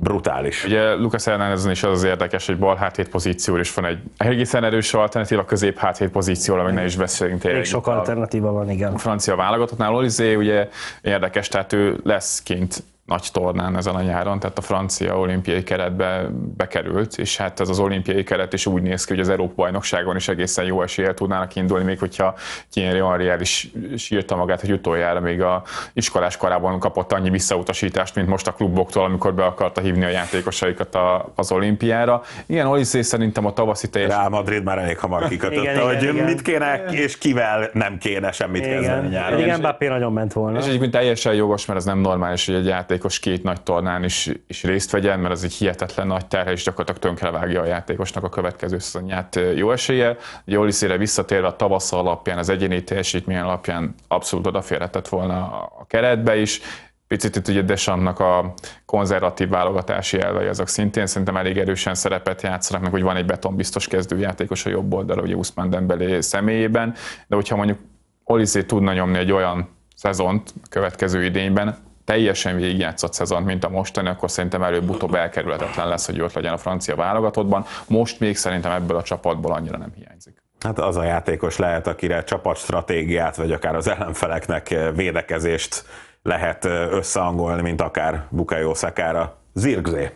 Brutális. Ugye Lukasz hernández is az az érdekes, hogy bal háthét pozícióra is van egy egészen erős alternatíva, közép háthét pozícióra, meg ne is beszélünk tényleg. Még sok alternatíva van, igen. A francia válogatottnál Olizé ugye érdekes, tehát ő lesz kint nagy tornán ezen a nyáron, tehát a francia olimpiai keretbe bekerült, és hát ez az olimpiai keret is úgy néz ki, hogy az Európa-bajnokságon is egészen jó eséllyel tudnának indulni, még hogyha Thierry Henry is sírta magát, hogy utoljára még a iskolás korában kapott annyi visszautasítást, mint most a kluboktól, amikor be akarta hívni a játékosaikat a, az olimpiára. Igen, Olizé szerintem a tavaszi teljes... Real Madrid már elég hamar kikötötte, igen, hogy igen, mit kéne és kivel nem kéne semmit igen. kezdeni nyáron. Igen, Mbappé nagyon ment volna. És egyébként teljesen jogos, mert ez nem normális, hogy egy játék játékos két nagy tornán is, is részt vegyen, mert az egy hihetetlen nagy terhe, és gyakorlatilag tönkrevágja a játékosnak a következő szezonját jó esélye. Joliszére visszatérve a tavasz alapján, az egyéni teljesítmény alapján abszolút odaférhetett volna a keretbe is, picit itt ugye Desamnak a konzervatív válogatási elvei azok szintén szerintem elég erősen szerepet játszanak, meg hogy van egy betonbiztos kezdőjátékos a jobb oldalra, ugye Usman Dembélé személyében, de hogyha mondjuk Olizé tudna nyomni egy olyan szezont a következő idényben, teljesen végigjátszott szezon, mint a mostani, akkor szerintem előbb-utóbb elkerülhetetlen lesz, hogy ott legyen a francia válogatottban. Most még szerintem ebből a csapatból annyira nem hiányzik. Hát az a játékos lehet, akire csapatstratégiát, vagy akár az ellenfeleknek védekezést lehet összehangolni, mint akár Bukayo Szakára. Zirgzé.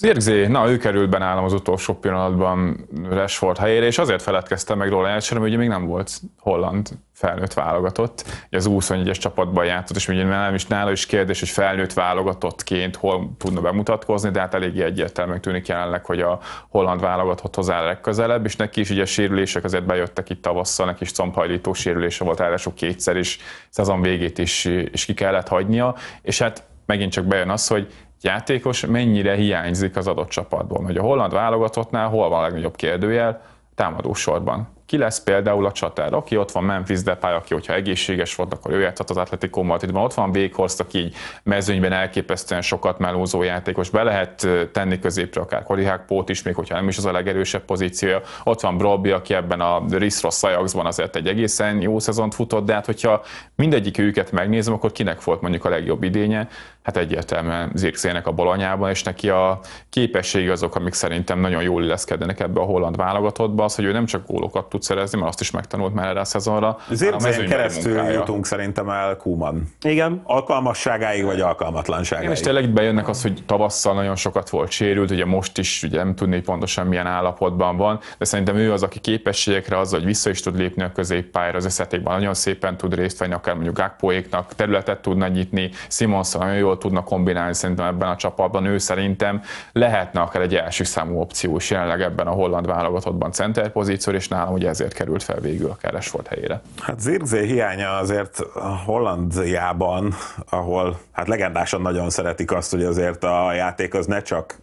Zirgzi, na ő került be nálam az utolsó pillanatban Rashford helyére, és azért feledkeztem meg róla elsőre, hogy még nem volt holland felnőtt válogatott. hogy az 21-es csapatban játszott, és ugye nem is nála is kérdés, hogy felnőtt válogatottként hol tudna bemutatkozni, de hát eléggé egyértelmű tűnik jelenleg, hogy a holland válogatotthoz a legközelebb, és neki is ugye sérülések azért bejöttek itt tavasszal, neki is combhajlító sérülése volt, ráadásul kétszer is, szezon végét is, is ki kellett hagynia, és hát megint csak bejön az, hogy játékos mennyire hiányzik az adott csapatból. Hogy a holland válogatottnál hol van a legnagyobb kérdőjel? Támadó sorban. Ki lesz például a csatár? Aki ott van Memphis Depay, aki hogyha egészséges volt, akkor ő játszhat az Atletico Madridban. Ott van Wakehorst, aki így mezőnyben elképesztően sokat melózó játékos. Be lehet tenni középre akár Korihák Pót is, még hogyha nem is az a legerősebb pozíciója. Ott van Brobby, aki ebben a Riszros Ajaxban azért egy egészen jó szezont futott, de hát hogyha mindegyik őket megnézem, akkor kinek volt mondjuk a legjobb idénye? Hát egyértelműen Zirkzének a balanyában, és neki a képessége azok, amik szerintem nagyon jól illeszkednek ebbe a holland válogatottba, az, hogy ő nem csak gólokat tud tud szerezni, mert azt is megtanult már erre a szezonra. Az keresztül munkája. jutunk szerintem el Kuman. Igen. Alkalmasságáig vagy alkalmatlanságáig. Igen, és tényleg itt bejönnek az, hogy tavasszal nagyon sokat volt sérült, ugye most is ugye nem tudni pontosan milyen állapotban van, de szerintem ő az, aki képességekre az, hogy vissza is tud lépni a középpályára az összetékben, nagyon szépen tud részt venni, akár mondjuk Gákpóéknak területet tudna nyitni, Simonson nagyon jól tudna kombinálni szerintem ebben a csapatban, ő szerintem lehetne akár egy első számú opció is jelenleg ebben a holland válogatottban center pozíció, és nálam ugye ezért került fel végül akár Rashford helyére. Hát Zirkzé hiánya azért Hollandiában, ahol hát legendásan nagyon szeretik azt, hogy azért a játék az ne csak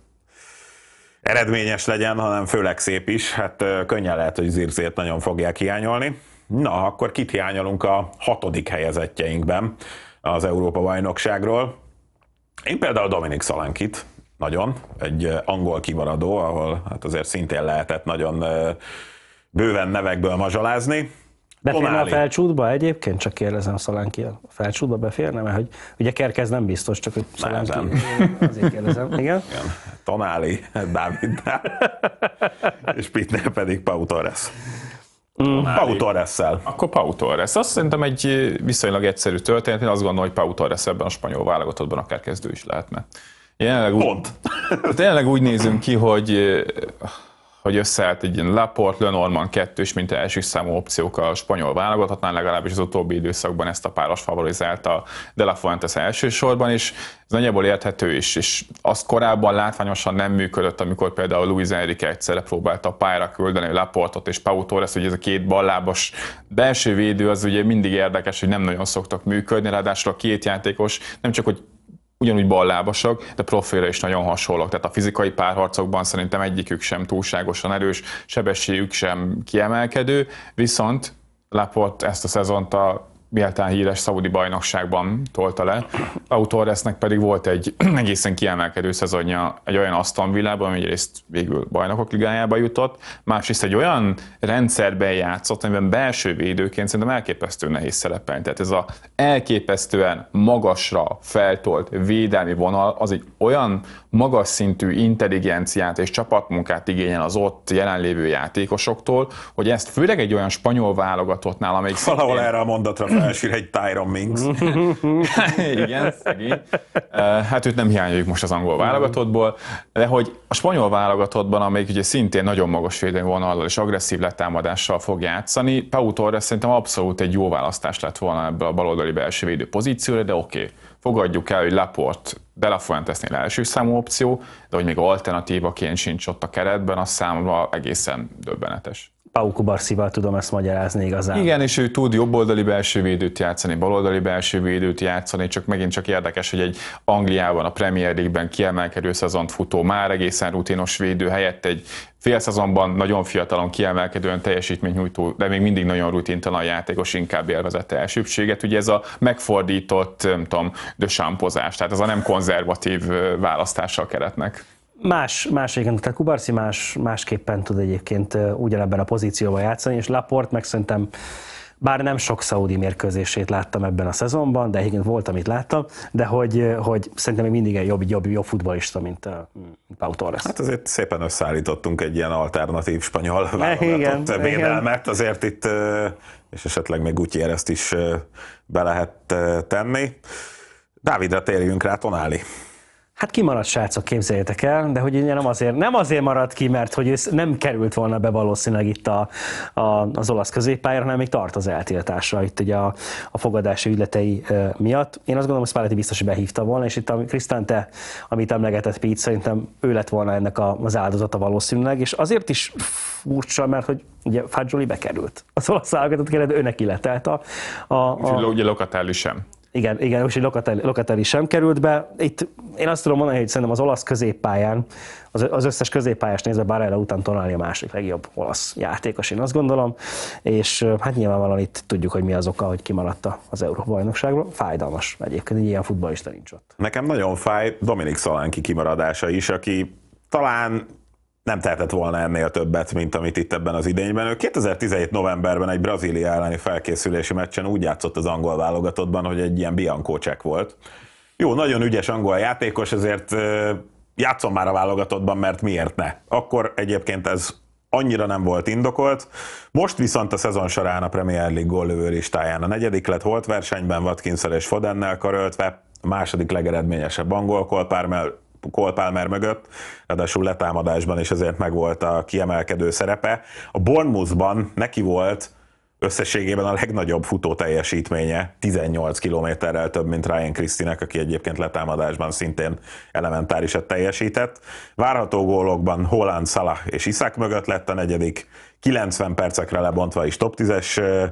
eredményes legyen, hanem főleg szép is. Hát könnyen lehet, hogy Zirzét nagyon fogják hiányolni. Na, akkor kit hiányolunk a hatodik helyezettjeinkben az Európa-bajnokságról? Én például Dominik Szalankit, nagyon, egy angol kimaradó, ahol hát azért szintén lehetett nagyon bőven nevekből mazsalázni. Beférne a felcsútba egyébként? Csak kérdezem Szalánki. A felcsútba beférne? Mert hogy ugye Kerkez nem biztos, csak hogy Szalánki. Nem, nem. Azért kérdezem, igen. igen. Tanáli Dávidnál, és Pitner pedig Pau Torres. Mm. Pau Torres-szel. Akkor Pau Torres. Azt szerintem egy eh, viszonylag egyszerű történet. Én azt gondolom, hogy Pau Torres ebben a spanyol válogatottban akár kezdő is lehetne. Jelenleg úgy, Pont. Jelenleg úgy nézünk ki, hogy eh, hogy összeállt egy ilyen Laport, Lenormand kettős, mint első számú opciók a spanyol válogatottnál, legalábbis az utóbbi időszakban ezt a páros favorizálta De La Fuentes elsősorban, is, ez nagyjából érthető is, és az korábban látványosan nem működött, amikor például Luis Enrique egyszerre próbálta pályára küldeni Laportot és Pau Torres, hogy ez a két ballábos belső védő az ugye mindig érdekes, hogy nem nagyon szoktak működni, ráadásul a két játékos nem csak, hogy ugyanúgy ballábasak, de profilra is nagyon hasonlók. Tehát a fizikai párharcokban szerintem egyikük sem túlságosan erős, sebességük sem kiemelkedő, viszont Laport ezt a szezont a méltán híres szaudi bajnokságban tolta le. Autoresznek pedig volt egy egészen kiemelkedő szezonja egy olyan Aston Villában, ami egyrészt végül bajnokok ligájába jutott, másrészt egy olyan rendszerben játszott, amiben belső védőként szerintem elképesztő nehéz szerepelni. Tehát ez a elképesztően magasra feltolt védelmi vonal, az egy olyan magas szintű intelligenciát és csapatmunkát igényel az ott jelenlévő játékosoktól, hogy ezt főleg egy olyan spanyol válogatottnál, amelyik Valahol szintén... erre a mondatra felsír egy Tyron Mings. Igen, szegény. Hát őt nem hiányoljuk most az angol válogatottból, de hogy a spanyol válogatottban, amelyik ugye szintén nagyon magas védelmi vonallal és agresszív letámadással fog játszani, Pau Torres szerintem abszolút egy jó választás lett volna ebből a baloldali belső védő pozícióra, de oké, okay, fogadjuk el, hogy Laport de La Fuentesnél első számú opció, de hogy még alternatívaként sincs ott a keretben, az számomra egészen döbbenetes. Aukubarszivá tudom ezt magyarázni igazán. Igen, és ő tud jobboldali védőt játszani, baloldali védőt játszani, csak megint csak érdekes, hogy egy Angliában, a Premier League-ben kiemelkedő szezont futó, már egészen rutinos védő helyett egy fél szezonban nagyon fiatalon kiemelkedően teljesítményt nyújtó, de még mindig nagyon rutintalan játékos inkább élvezette elsőbséget. Ugye ez a megfordított, nem tudom, de tehát ez a nem konzervatív választása a keretnek. Más, más egyébként, tehát Kubarci más, másképpen tud egyébként ugyanebben a pozícióban játszani, és Laport meg szerintem bár nem sok szaudi mérkőzését láttam ebben a szezonban, de egyébként volt, amit láttam, de hogy, hogy szerintem még mindig egy jobb, jobb, jobb futbalista, mint a Pau Torres. Hát azért szépen összeállítottunk egy ilyen alternatív spanyol eh, válogatott védelmet, azért itt, és esetleg még ezt is be lehet tenni. Dávidra térjünk rá, Tonáli. Hát kimaradt srácok, képzeljétek el, de hogy ugye nem azért, nem azért maradt ki, mert hogy ez nem került volna be valószínűleg itt a, a, az olasz középpályára, hanem még tart az eltiltásra itt ugye a, a fogadási ügyletei e, miatt. Én azt gondolom, hogy Spalletti biztos, hogy behívta volna, és itt a te, amit emlegetett Pete, szerintem ő lett volna ennek a, az áldozata valószínűleg, és azért is furcsa, mert hogy ugye Fagioli bekerült. Az olasz válogatott kellett, őnek illetelt a... a, a... Ugye Lokatelli sem. Igen, igen, úgyhogy Locatelli, sem került be. Itt én azt tudom mondani, hogy szerintem az olasz középpályán, az, az összes középpályás nézve Barella után Tonali a másik legjobb olasz játékos, én azt gondolom, és hát nyilvánvalóan itt tudjuk, hogy mi az oka, hogy kimaradt az Európa-bajnokságról. Fájdalmas egyébként, ilyen futballista nincs ott. Nekem nagyon fáj Dominik Szalánki kimaradása is, aki talán nem tehetett volna ennél többet, mint amit itt ebben az idényben. Ő 2017 novemberben egy Brazília elleni felkészülési meccsen úgy játszott az angol válogatottban, hogy egy ilyen bianco volt. Jó, nagyon ügyes angol játékos, ezért játszom már a válogatottban, mert miért ne? Akkor egyébként ez annyira nem volt indokolt. Most viszont a szezon során a Premier League góllövő listáján a negyedik lett holt versenyben Watkinszel és Fodennel karöltve, a második legeredményesebb angol mert Cole Palmer mögött, ráadásul letámadásban is azért megvolt a kiemelkedő szerepe. A Bournemouthban neki volt összességében a legnagyobb futó teljesítménye, 18 kilométerrel több, mint Ryan christie aki egyébként letámadásban szintén elementáriset teljesített. Várható gólokban Holland, Salah és Iszák mögött lett a negyedik, 90 percekre lebontva is top 10-es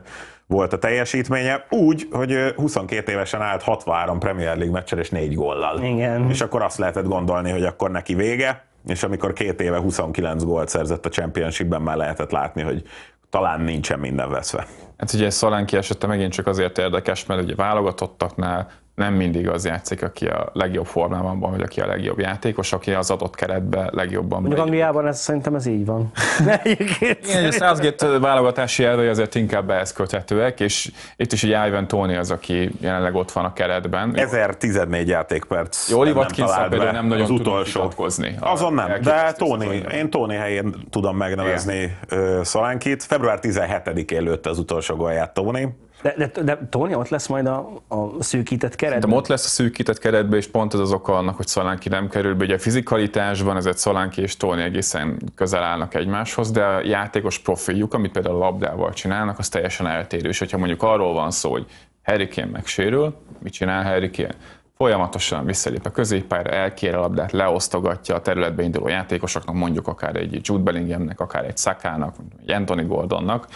volt a teljesítménye, úgy, hogy 22 évesen állt 63 Premier League meccsel és 4 góllal. Igen. És akkor azt lehetett gondolni, hogy akkor neki vége, és amikor két éve 29 gólt szerzett a Championshipben, már lehetett látni, hogy talán nincsen minden veszve. Hát ugye Szalánki esete megint csak azért érdekes, mert ugye válogatottaknál nem mindig az játszik, aki a legjobb formában van, vagy aki a legjobb játékos, aki az adott keretbe legjobban Mondjuk Angliában ez, szerintem ez így van. Igen, a Southgate válogatási elvei azért inkább ehhez köthetőek, és itt is egy Ivan Tony az, aki jelenleg ott van a keretben. 1014 játékperc. Jól Watkins például nem nagyon utolsó. Azon nem, de Tony, én Tony helyén tudom megnevezni Szalánkit. Február 17-én lőtte az utolsó gólját Tony. De, de, de Tóni ott lesz majd a, a szűkített keretben? Szerintem ott lesz a szűkített keretben, és pont ez az oka annak, hogy Szalánki nem kerül be. Ugye a fizikalitásban ezért Szalánki és Tóni egészen közel állnak egymáshoz, de a játékos profiljuk, amit például a labdával csinálnak, az teljesen eltérő. És hogyha mondjuk arról van szó, hogy Harry Kane megsérül, mit csinál Harry Kane? Folyamatosan visszalép a középpályára, elkér a labdát, leosztogatja a területbe induló játékosoknak, mondjuk akár egy Jude Bellinghamnek, akár egy Szakának, egy Anthony Gordonnak,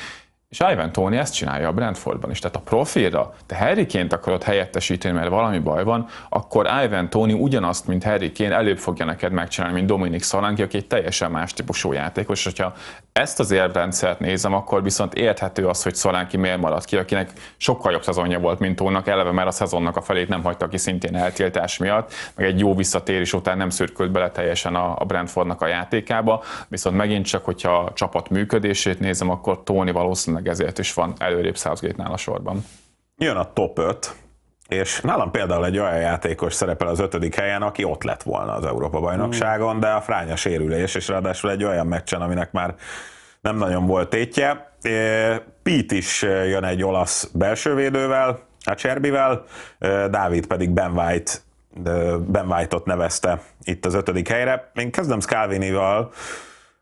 és Ivan Tony ezt csinálja a Brentfordban is. Tehát a profilra, te Harryként akarod helyettesíteni, mert valami baj van, akkor Ivan Tony ugyanazt, mint Harryként előbb fogja neked megcsinálni, mint Dominik Szalanki, aki egy teljesen más típusú játékos. És hogyha ezt az érvrendszert nézem, akkor viszont érthető az, hogy Szalanki miért maradt ki, akinek sokkal jobb szezonja volt, mint Tónak, eleve mert a szezonnak a felét nem hagyta ki szintén eltiltás miatt, meg egy jó visszatérés után nem szürkült bele teljesen a Brentfordnak a játékába, viszont megint csak, hogyha a csapat működését nézem, akkor Tony valószínűleg meg ezért is van előrébb Southgate-nál a sorban. Jön a top 5, és nálam például egy olyan játékos szerepel az ötödik helyen, aki ott lett volna az Európa-bajnokságon, de a fránya sérülés, és ráadásul egy olyan meccsen, aminek már nem nagyon volt tétje. Pít is jön egy olasz belsővédővel, a Cserbivel, Dávid pedig Ben White Ben White-ot nevezte itt az ötödik helyre. Én kezdem Scalvinival,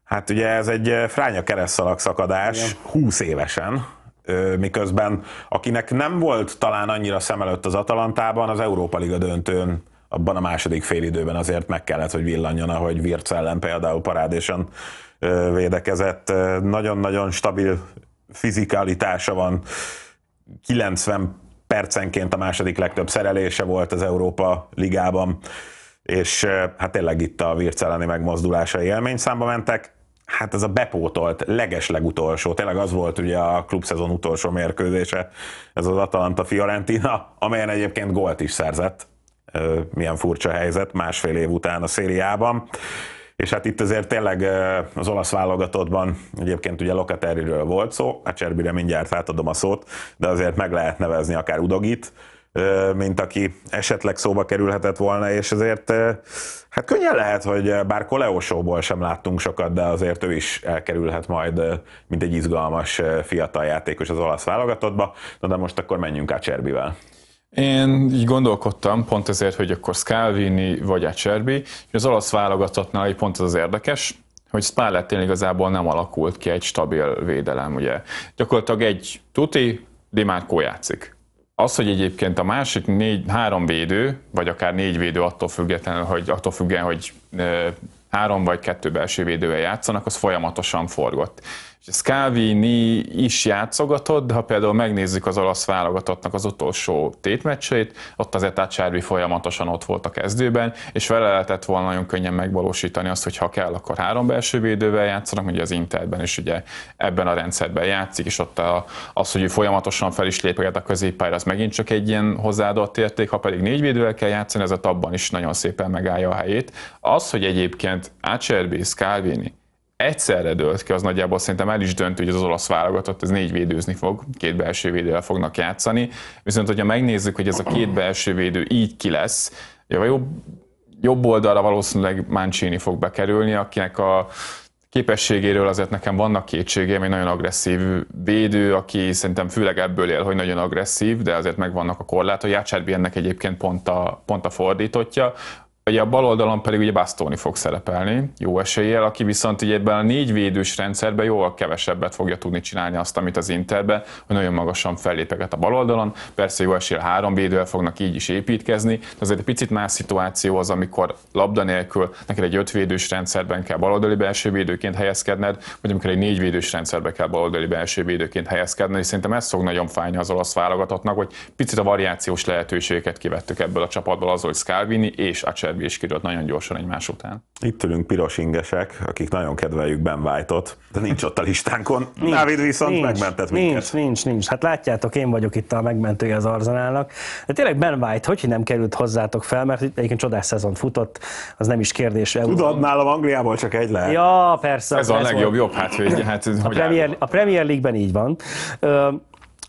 Hát ugye ez egy eh, fránya keresztalak szakadás, Igen. 20 évesen, miközben akinek nem volt talán annyira szem előtt az Atalantában, az Európa Liga döntőn abban a második félidőben azért meg kellett, hogy villanjon, ahogy Virc ellen például parádésen védekezett. Nagyon-nagyon stabil fizikalitása van, 90 percenként a második legtöbb szerelése volt az Európa Ligában, és hát tényleg itt a Virc elleni élmény számba mentek hát ez a bepótolt, legeslegutolsó, tényleg az volt ugye a klubszezon utolsó mérkőzése, ez az Atalanta Fiorentina, amelyen egyébként gólt is szerzett. Milyen furcsa helyzet másfél év után a szériában. És hát itt azért tényleg az olasz válogatottban egyébként ugye Lokateriről volt szó, a Cserbire mindjárt átadom a szót, de azért meg lehet nevezni akár Udogit, mint aki esetleg szóba kerülhetett volna, és ezért hát könnyen lehet, hogy bár Koleosóból sem láttunk sokat, de azért ő is elkerülhet majd, mint egy izgalmas fiatal játékos az olasz válogatottba. Na de most akkor menjünk át Cserbivel. Én így gondolkodtam, pont ezért, hogy akkor Scalvini vagy a Cserbi, és az olasz válogatottnál pont ez az érdekes, hogy Spallettén igazából nem alakult ki egy stabil védelem, ugye. Gyakorlatilag egy tuti, Di Marco játszik. Az, hogy egyébként a másik négy, három védő, vagy akár négy védő attól függetlenül, hogy attól függően, hogy három vagy kettő belső védővel játszanak, az folyamatosan forgott. Scavini is játszogatott, de ha például megnézzük az olasz válogatottnak az utolsó tétmeccsét, ott az Etácsárbi folyamatosan ott volt a kezdőben, és vele lehetett volna nagyon könnyen megvalósítani azt, hogy ha kell, akkor három belső védővel játszanak, ugye az Interben is ugye ebben a rendszerben játszik, és ott az, hogy ő folyamatosan fel is lépeget a középpályára, az megint csak egy ilyen hozzáadott érték, ha pedig négy védővel kell játszani, ez a abban is nagyon szépen megállja a helyét. Az, hogy egyébként Acerbi, Scalvini, egyszerre dölt ki, az nagyjából szerintem el is döntő, hogy az olasz válogatott, ez négy védőzni fog, két belső védővel fognak játszani, viszont hogyha megnézzük, hogy ez a két belső védő így ki lesz, vagy jobb, jobb oldalra valószínűleg Mancini fog bekerülni, akinek a képességéről azért nekem vannak kétségeim, egy nagyon agresszív védő, aki szerintem főleg ebből él, hogy nagyon agresszív, de azért megvannak a korlátai. Jácsárbi ennek egyébként pont a, pont a fordítotja. Ugye a bal oldalon pedig ugye Bastoni fog szerepelni, jó eséllyel, aki viszont ugye ebben a négy védős rendszerben jóval kevesebbet fogja tudni csinálni azt, amit az interbe, hogy nagyon magasan fellépeget a bal oldalon. Persze jó eséllyel három védővel fognak így is építkezni, de azért egy picit más szituáció az, amikor labda nélkül neked egy öt védős rendszerben kell baloldali belső védőként helyezkedned, vagy amikor egy négy védős rendszerben kell baloldali belső védőként helyezkedned, és szerintem ez fog nagyon fájni az olasz válogatottnak, hogy picit a variációs lehetőségeket kivettük ebből a csapatból az, hogy Scalvini és Acer Derby is kirőlt nagyon gyorsan egymás után. Itt ülünk piros ingesek, akik nagyon kedveljük Ben White-ot, de nincs ott a listánkon. Dávid viszont nincs, megmentett nincs, minket. Nincs, nincs, nincs. Hát látjátok, én vagyok itt a megmentője az Arzenálnak. De tényleg Ben White, hogy nem került hozzátok fel, mert egyébként csodás szezon futott, az nem is kérdés. Tudod, nálam Angliából csak egy lehet. Ja, persze. Ez a legjobb, volt. jobb hogy, Hát, a, Premier, a Premier League-ben így van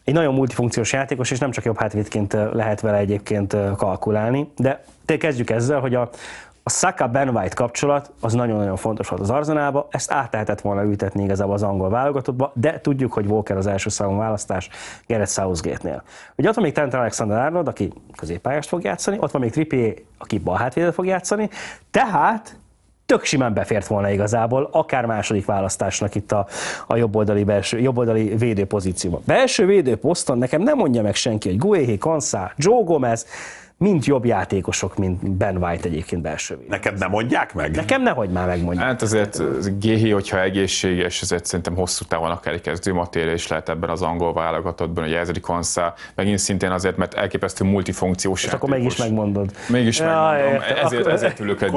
egy nagyon multifunkciós játékos, és nem csak jobb hátvédként lehet vele egyébként kalkulálni. De te kezdjük ezzel, hogy a, a Saka Ben White kapcsolat az nagyon-nagyon fontos volt az Arzenálba, ezt át lehetett volna ültetni igazából az angol válogatottba, de tudjuk, hogy Walker az első számú választás Gerett Southgate-nél. Ugye ott van még Trent Alexander Arnold, aki középpályást fog játszani, ott van még Trippier, aki bal hátvédet fog játszani, tehát tök simán befért volna igazából, akár második választásnak itt a, a jobboldali, belső, jobboldali védő pozícióban. Belső védő poszton nekem nem mondja meg senki, hogy Guéhi, Kansa, Joe Gomez, mind jobb játékosok, mint Ben White egyébként belső védő. Neked nem mondják meg? Nekem nehogy már megmondják. Hát azért Géhi, hogyha egészséges, azért szerintem hosszú távon akár egy kezdő matéria is lehet ebben az angol válogatottban, hogy Ezri Konszá, megint szintén azért, mert elképesztő multifunkciós És akkor mégis megmondod. Mégis megmondom, ezért, ezért ülök egy...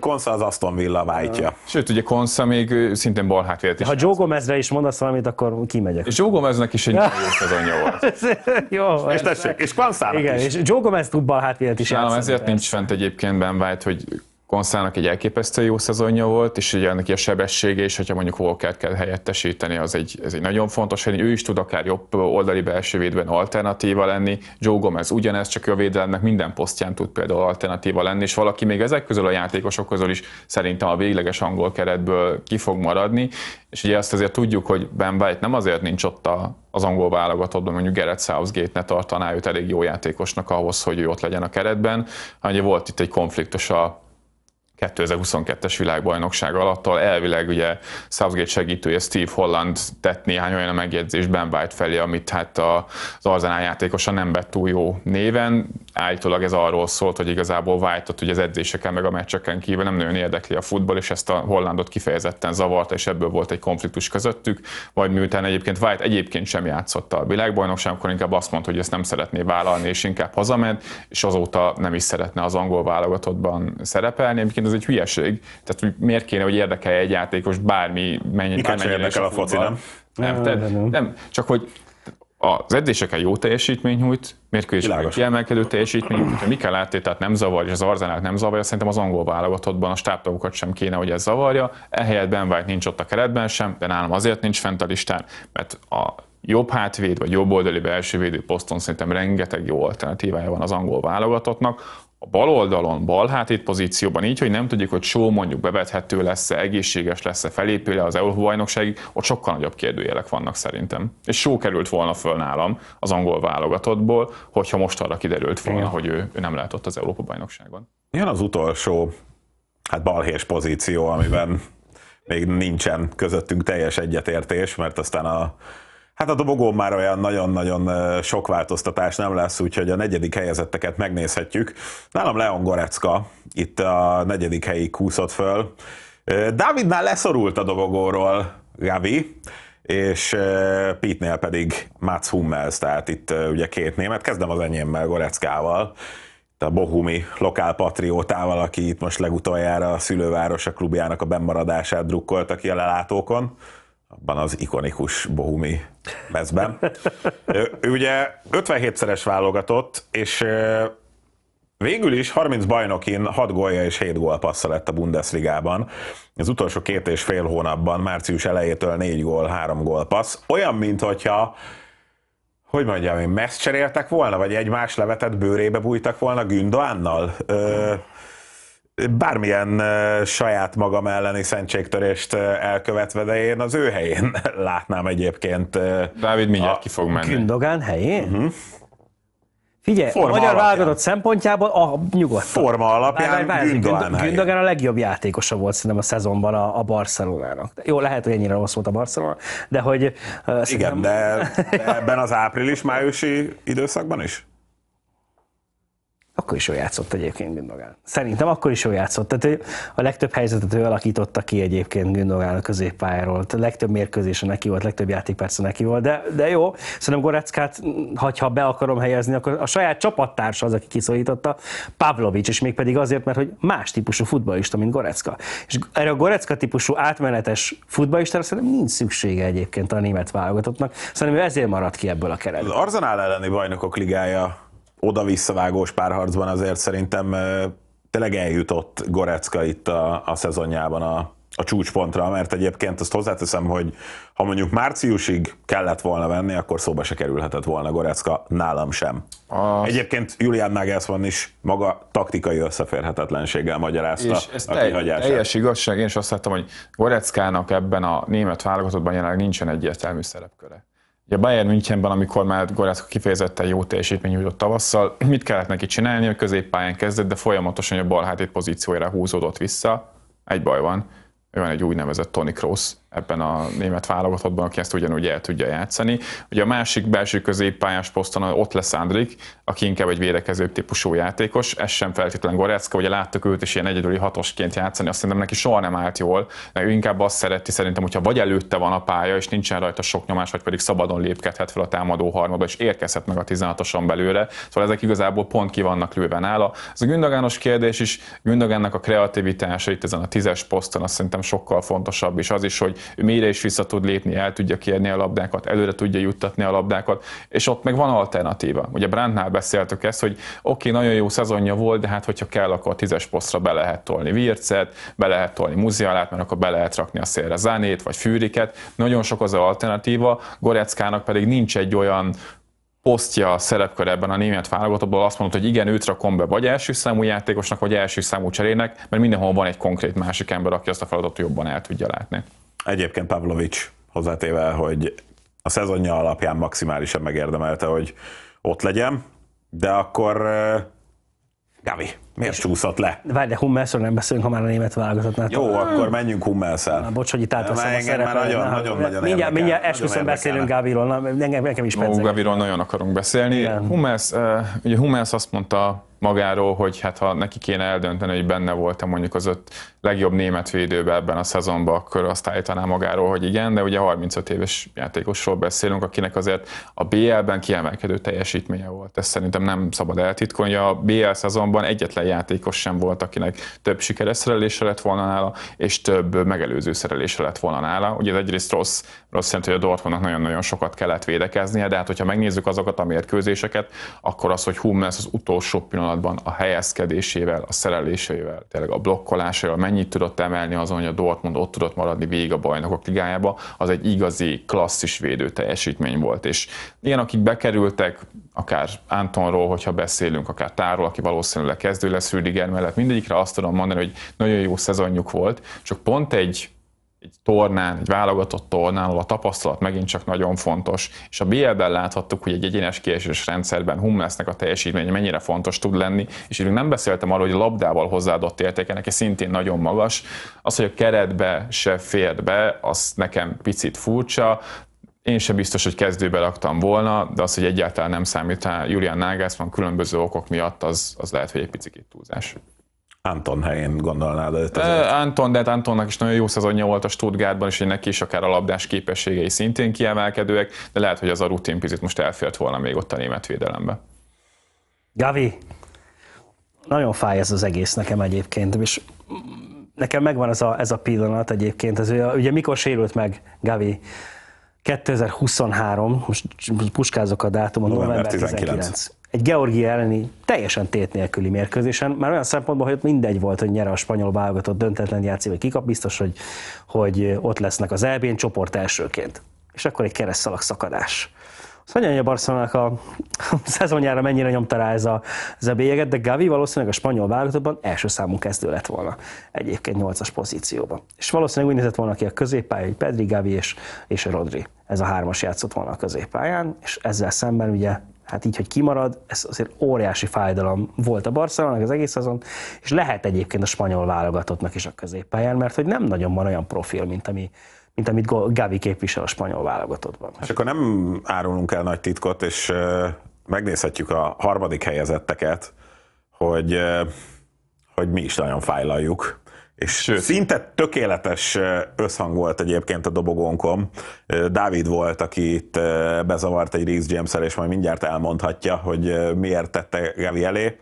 Konszá az, Aston Villa Sőt, ugye Konszá még szintén bal hátvédet is. Ha Joe is mondasz valamit, akkor kimegyek. Joe is egy jó szezonja volt. jó, és tessék, és Igen, is. és Joe futball hátvédet is Nálam ezért nincs fent egyébként Ben White, hogy Konszának egy elképesztő jó szezonja volt, és ugye neki a sebessége is, hogyha mondjuk Walker kell helyettesíteni, az egy, ez egy nagyon fontos, hogy ő is tud akár jobb oldali belső védben alternatíva lenni. Joe Gomez ugyanez, csak ő a védelemnek minden posztján tud például alternatíva lenni, és valaki még ezek közül a játékosok közül is szerintem a végleges angol keretből ki fog maradni, és ugye azt azért tudjuk, hogy Ben White nem azért nincs ott a, az angol válogatottban, mondjuk Gerett Southgate ne tartaná őt elég jó játékosnak ahhoz, hogy ő ott legyen a keretben, hanem volt itt egy konfliktus a 2022-es világbajnokság alattal. Elvileg ugye Southgate segítője Steve Holland tett néhány olyan megjegyzés Ben White felé, amit hát az Arzenál játékosa nem vett túl jó néven. Állítólag ez arról szólt, hogy igazából White-ot ugye az edzéseken meg a meccseken kívül nem nagyon érdekli a futball, és ezt a Hollandot kifejezetten zavarta, és ebből volt egy konfliktus közöttük. Vagy miután egyébként White egyébként sem játszotta a világbajnokság, akkor inkább azt mondta, hogy ezt nem szeretné vállalni, és inkább hazament, és azóta nem is szeretne az angol válogatottban szerepelni. Egyébként ez egy hülyeség. Tehát, hogy miért kéne, hogy érdekelje egy játékos bármi, mennyi, Mikor bármennyire érdekel a foci, nem? Nem, tehát, nem. nem, csak hogy az edzéseken jó teljesítmény nyújt, mérkőzéseken kiemelkedő teljesítmény nyújt, ha Mikel tehát nem zavarja, és az Arzenát nem zavarja, szerintem az angol válogatottban a stábtagokat sem kéne, hogy ez zavarja, ehelyett Ben White nincs ott a keretben sem, de nálam azért nincs fent a listán, mert a jobb hátvéd vagy jobb oldali belső védő poszton szerintem rengeteg jó alternatívája van az angol válogatottnak, a bal oldalon, bal hátét pozícióban, így, hogy nem tudjuk, hogy só mondjuk bevethető lesz-e, egészséges lesz-e, felépül az EU bajnokságig, ott sokkal nagyobb kérdőjelek vannak szerintem. És só került volna föl nálam az angol válogatottból, hogyha most arra kiderült volna, Igen. hogy ő, ő nem lehet ott az Európa bajnokságon. Milyen az utolsó hát balhés pozíció, amiben még nincsen közöttünk teljes egyetértés, mert aztán a Hát a dobogón már olyan nagyon-nagyon sok változtatás nem lesz, úgyhogy a negyedik helyezetteket megnézhetjük. Nálam Leon Gorecka itt a negyedik helyi kúszott föl. Dávidnál leszorult a dobogóról Gavi, és Pitnél pedig Mats Hummels, tehát itt ugye két német. Kezdem az enyémmel, Goreckával a bohumi lokálpatriótával, aki itt most legutoljára a szülővárosa klubjának a bemaradását drukkolta ki a lelátókon abban az ikonikus bohumi mezben. ő, ő ugye 57-szeres válogatott, és Végül is 30 bajnokin 6 gólja és 7 gól passza lett a Bundesligában. Az utolsó két és fél hónapban, március elejétől 4 gól, 3 gól passz. Olyan, mint hogyha hogy mondjam, én messz cseréltek volna, vagy egymás levetett bőrébe bújtak volna Gündoánnal? Ö, bármilyen saját magam elleni szentségtörést elkövetve, de én az ő helyén látnám egyébként. Dávid mindjárt ki fog menni. Kündogán helyén? Uh-huh. Figyelj, Forma a magyar válogatott szempontjából a nyugodt. Forma alapján Gündogan, Gündogan a legjobb játékosa volt szerintem a szezonban a, a Barcelonának. Jó, lehet, hogy ennyire rossz volt a Barcelona, de hogy... Uh, Igen, szerintem... de, de ebben az április-májusi időszakban is? akkor is jól játszott egyébként Gündogán. Szerintem akkor is jól játszott. Tehát ő, a legtöbb helyzetet ő alakította ki egyébként Gündogán a középpályáról. A legtöbb mérkőzése neki volt, a legtöbb játékperce neki volt, de, de jó. Szerintem Goreckát, ha be akarom helyezni, akkor a saját csapattársa az, aki kiszorította, Pavlovics, és mégpedig azért, mert hogy más típusú futballista, mint Gorecka. És erre a Gorecka típusú átmenetes futballistára szerintem nincs szüksége egyébként a német válogatottnak. Szerintem ő ezért maradt ki ebből a keretből. Az Arzenál elleni bajnokok ligája oda-visszavágós párharcban azért szerintem tényleg eljutott Gorecka itt a, a szezonjában a, a csúcspontra, mert egyébként azt hozzáteszem, hogy ha mondjuk márciusig kellett volna venni, akkor szóba se kerülhetett volna Gorecka, nálam sem. A... Egyébként Julian Nagelsmann is maga taktikai összeférhetetlenséggel magyarázta és ez a kihagyását. Teljes igazság, én is azt láttam, hogy Goreckának ebben a német válogatottban jelenleg nincsen egyértelmű szerepköre. A Bayern Münchenben, amikor már Gorászka kifejezetten jó teljesítmény nyújtott tavasszal, mit kellett neki csinálni? A középpályán kezdett, de folyamatosan a bal hátét pozíciójára húzódott vissza. Egy baj van, van egy úgynevezett Tony Kroos, ebben a német válogatottban, aki ezt ugyanúgy el tudja játszani. Ugye a másik belső középpályás poszton ott lesz Andrik, aki inkább egy védekező típusú játékos, ez sem feltétlenül Gorecka, ugye láttuk őt is ilyen egyedüli hatosként játszani, azt szerintem neki soha nem állt jól, mert ő inkább azt szereti szerintem, hogyha vagy előtte van a pálya, és nincsen rajta sok nyomás, vagy pedig szabadon lépkedhet fel a támadó harmadba, és érkezhet meg a 16-oson belőle. Szóval ezek igazából pont ki vannak lőve nála. Ez a Gündogános kérdés is, Gündogánnak a kreativitása itt ezen a tízes poszton, azt szerintem sokkal fontosabb, és az is, hogy ő mélyre is vissza tud lépni, el tudja kérni a labdákat, előre tudja juttatni a labdákat, és ott meg van alternatíva. Ugye Brandnál beszéltük ezt, hogy oké, okay, nagyon jó szezonja volt, de hát hogyha kell, akkor a tízes posztra be lehet tolni Vircet, be lehet tolni Muzialát, mert akkor be lehet rakni a szélre Zánét, vagy Fűriket. Nagyon sok az alternatíva, Goreckának pedig nincs egy olyan posztja a szerepkör ebben a német válogatottból azt mondod, hogy igen, őt rakom be vagy első számú játékosnak, vagy első számú cserének, mert mindenhol van egy konkrét másik ember, aki azt a feladatot jobban el tudja látni. Egyébként Pavlovics hozzátéve, hogy a szezonja alapján maximálisan megérdemelte, hogy ott legyen, de akkor eh, Gavi. Miért csúszott le? Várj, de Hummelsről nem beszélünk, ha már a német válogatottnál. Jó, tőle. akkor menjünk Hummelszel. Bocs, hogy itt átveszem a szerepet. Már nagyon, nagyon, nagyon Mindjárt, mindjárt esküszöm beszélünk Gáviról, Na, engem, engem is pedzeg. Gáviról nagyon akarunk beszélni. Igen. Hummels, eh, ugye Hummels azt mondta magáról, hogy hát ha neki kéne eldönteni, hogy benne voltam mondjuk az öt legjobb német védőben ebben a szezonban, akkor azt állítaná magáról, hogy igen, de ugye 35 éves játékosról beszélünk, akinek azért a BL-ben kiemelkedő teljesítménye volt. Ezt szerintem nem szabad eltitkolni. A BL szezonban egyetlen egyetlen játékos sem volt, akinek több sikeres szerelése lett volna nála, és több megelőző szerelése lett volna nála. Ugye ez egyrészt rossz, rossz jelent, hogy a Dortmundnak nagyon-nagyon sokat kellett védekeznie, de hát hogyha megnézzük azokat a mérkőzéseket, akkor az, hogy Hummels az utolsó pillanatban a helyezkedésével, a szereléseivel, tényleg a blokkolásával mennyit tudott emelni azon, hogy a Dortmund ott tudott maradni végig a bajnokok ligájába, az egy igazi klasszis védő teljesítmény volt. És ilyen, akik bekerültek, akár Antonról, hogyha beszélünk, akár Tárról, aki valószínűleg kezdő lesz Rüdiger mellett, mindegyikre azt tudom mondani, hogy nagyon jó szezonjuk volt, csak pont egy egy tornán, egy válogatott tornán, ahol a tapasztalat megint csak nagyon fontos, és a BL-ben láthattuk, hogy egy egyenes kiesős rendszerben Hummelsnek a teljesítménye mennyire fontos tud lenni, és így nem beszéltem arról, hogy a labdával hozzáadott értéke neki szintén nagyon magas. Az, hogy a keretbe se fér be, az nekem picit furcsa, én sem biztos, hogy kezdőbe laktam volna, de az, hogy egyáltalán nem számít rá Julian Nagelsmann különböző okok miatt, az, az lehet, hogy egy picit túlzás. Anton helyén gondolnád őt E, Anton, de hát Antonnak is nagyon jó szezonja volt a Stuttgartban, és neki is akár a labdás képességei szintén kiemelkedőek, de lehet, hogy az a rutin picit most elfért volna még ott a német védelembe. Gavi, nagyon fáj ez az egész nekem egyébként, és nekem megvan ez a, ez a pillanat egyébként, ez ugye, ugye mikor sérült meg Gavi 2023, most puskázok a dátumon, november, november 19. 19 egy Georgia elleni teljesen tét nélküli mérkőzésen, már olyan szempontból, hogy ott mindegy volt, hogy nyere a spanyol válogatott döntetlen játszik, vagy kikap, biztos, hogy, hogy ott lesznek az elbén csoport elsőként. És akkor egy kereszt szakadás. Azt mondja, hogy a Barcelonának a szezonjára mennyire nyomta rá ez a, ez a bélyeget, de Gavi valószínűleg a spanyol válogatottban első számú kezdő lett volna egyébként 8-as pozícióban. És valószínűleg úgy nézett volna ki a középpálya, hogy Pedri, Gavi és, és Rodri. Ez a hármas játszott volna a középpályán, és ezzel szemben ugye hát így, hogy kimarad, ez azért óriási fájdalom volt a Barcelonának az egész azon, és lehet egyébként a spanyol válogatottnak is a középpályán, mert hogy nem nagyon van olyan profil, mint ami mint amit Gavi képvisel a spanyol válogatottban. És akkor nem árulunk el nagy titkot, és megnézhetjük a harmadik helyezetteket, hogy, hogy mi is nagyon fájlaljuk. És Sőt. szinte tökéletes összhang volt egyébként a dobogónkom. Dávid volt, aki itt bezavart egy Reese james és majd mindjárt elmondhatja, hogy miért tette Gavi elé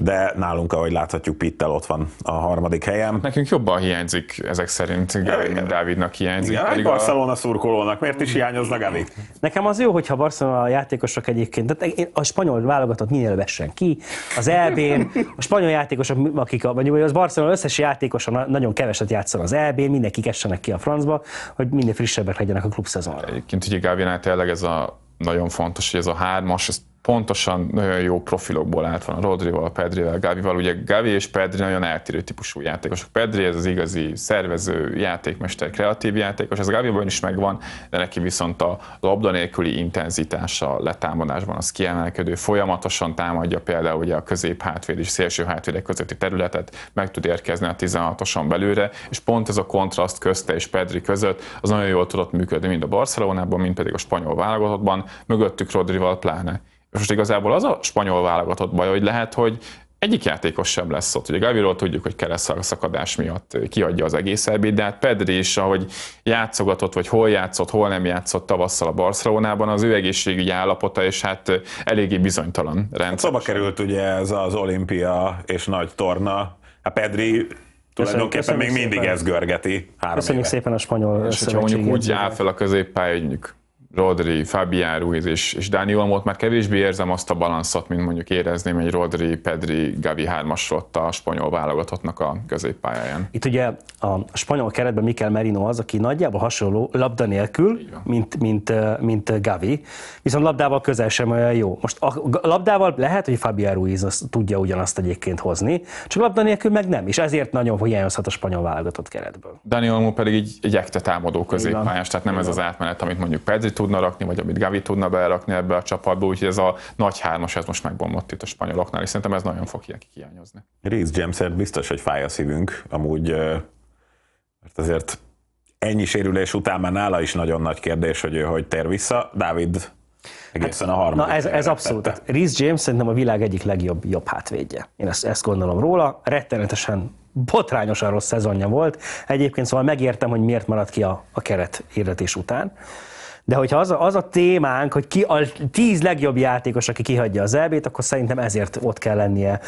de nálunk, ahogy láthatjuk, Pittel ott van a harmadik helyen. Nekünk jobban hiányzik ezek szerint, Gavi, mint Dávidnak hiányzik. Igen, pedig Barcelona a... szurkolónak, miért is hiányozna Gavi? Nekem az jó, hogyha Barcelona a játékosok egyébként, tehát a spanyol válogatott minél vessen ki, az EB-n, a spanyol játékosok, akik, a, mondjuk az Barcelona összes játékosa nagyon keveset játszol az EB-n, mindenki kessenek ki a francba, hogy minél frissebbek legyenek a klub szezonra. Egyébként ugye Gávinál tényleg ez a nagyon fontos, hogy ez a hármas, ez pontosan jó profilokból állt van a Rodrival, Pedrivel, Gávival. Ugye Gávi és Pedri nagyon eltérő típusú játékosok. Pedri ez az igazi szervező, játékmester, kreatív játékos, ez Gáviban is megvan, de neki viszont a labda nélküli intenzitása letámadásban az kiemelkedő, folyamatosan támadja például ugye a közép közép-hátvéd és szélső hátvédek közötti területet, meg tud érkezni a 16-oson belőle, és pont ez a kontraszt közte és Pedri között az nagyon jól tudott működni mind a Barcelonában, mind pedig a spanyol válogatottban, mögöttük Rodrival pláne és most igazából az a spanyol válogatott baj, hogy lehet, hogy egyik játékos sem lesz ott. Ugye Gaviról tudjuk, hogy a szakadás miatt kiadja az egész ebéd, de hát Pedri is, ahogy játszogatott, vagy hol játszott, hol nem játszott tavasszal a Barcelonában, az ő egészségügyi állapota, és hát eléggé bizonytalan rendszer. Hát szóba került ugye ez az olimpia és nagy torna. A hát Pedri tulajdonképpen köszönjük még szépen. mindig ez görgeti. Három köszönjük éve. szépen a spanyol És ha mondjuk úgy áll fel a középpálya, hogy Rodri, Fabián Ruiz és, és Dani Olmót már kevésbé érzem azt a balanszot, mint mondjuk érezném egy Rodri, Pedri, Gavi 3 a spanyol válogatottnak a középpályáján. Itt ugye a spanyol keretben Mikel Merino az, aki nagyjából hasonló labda nélkül, mint, mint, mint Gavi, viszont labdával közel sem olyan jó. Most a labdával lehet, hogy Fabián Ruiz azt tudja ugyanazt egyébként hozni, csak labda nélkül meg nem, és ezért nagyon hiányozhat a spanyol válogatott keretből. Dani Olmó pedig egy, egy ekte támadó középpályás, tehát nem Igen. ez az átmenet, amit mondjuk Pedri tudna rakni, vagy amit Gavi tudna belerakni ebbe a csapatba, úgyhogy ez a nagy hármas, ez most megbomlott itt a spanyoloknál, és szerintem ez nagyon fog hiányozni. Rész Jamesért biztos, hogy fáj a szívünk, amúgy, mert azért ennyi sérülés után már nála is nagyon nagy kérdés, hogy ő hogy tér vissza. Dávid egészen hát, a harmadik. Na ez, ez abszolút. Tehát Rhys James szerintem a világ egyik legjobb jobb hátvédje. Én ezt, ezt gondolom róla. Rettenetesen botrányosan rossz szezonja volt. Egyébként szóval megértem, hogy miért maradt ki a, a keret hirdetés után. De hogyha az a, az a témánk, hogy ki a tíz legjobb játékos, aki kihagyja az elbét, akkor szerintem ezért ott kell lennie.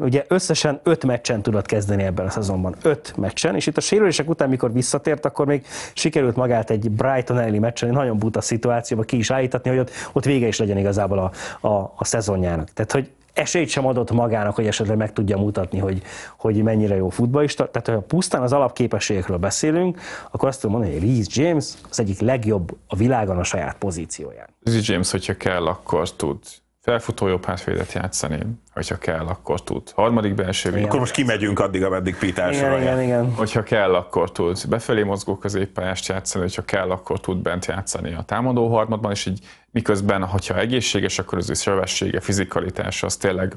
Ugye összesen öt meccsen tudott kezdeni ebben a szezonban. Öt meccsen, és itt a sérülések után, mikor visszatért, akkor még sikerült magát egy Brighton elli meccsen, egy nagyon buta szituációba ki is állítatni, hogy ott, ott vége is legyen igazából a, a, a szezonjának. Tehát, hogy esélyt sem adott magának, hogy esetleg meg tudja mutatni, hogy, hogy mennyire jó futballista. Tehát ha pusztán az alapképességekről beszélünk, akkor azt tudom mondani, hogy Reece James az egyik legjobb a világon a saját pozícióján. Reece James, hogyha kell, akkor tud felfutó jobb hátvédet játszani, hogyha kell, akkor tud. Harmadik belső igen. Akkor most kimegyünk addig, ameddig Péter igen, igen, igen. Hogyha kell, akkor tud. Befelé mozgó középpályást játszani, hogyha kell, akkor tud bent játszani a támadó harmadban, és így miközben, hogyha egészséges, akkor az ő szövessége, fizikalitása, az tényleg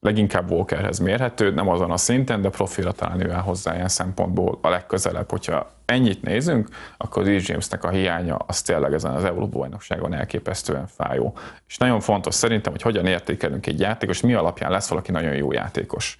leginkább Walkerhez mérhető, nem azon a szinten, de profilra talán ővel hozzá ilyen szempontból a legközelebb. Hogyha ennyit nézünk, akkor Lee Jamesnek a hiánya az tényleg ezen az Európa-bajnokságon elképesztően fájó. És nagyon fontos szerintem, hogy hogyan értékelünk egy játékos, mi alapján lesz valaki nagyon jó játékos.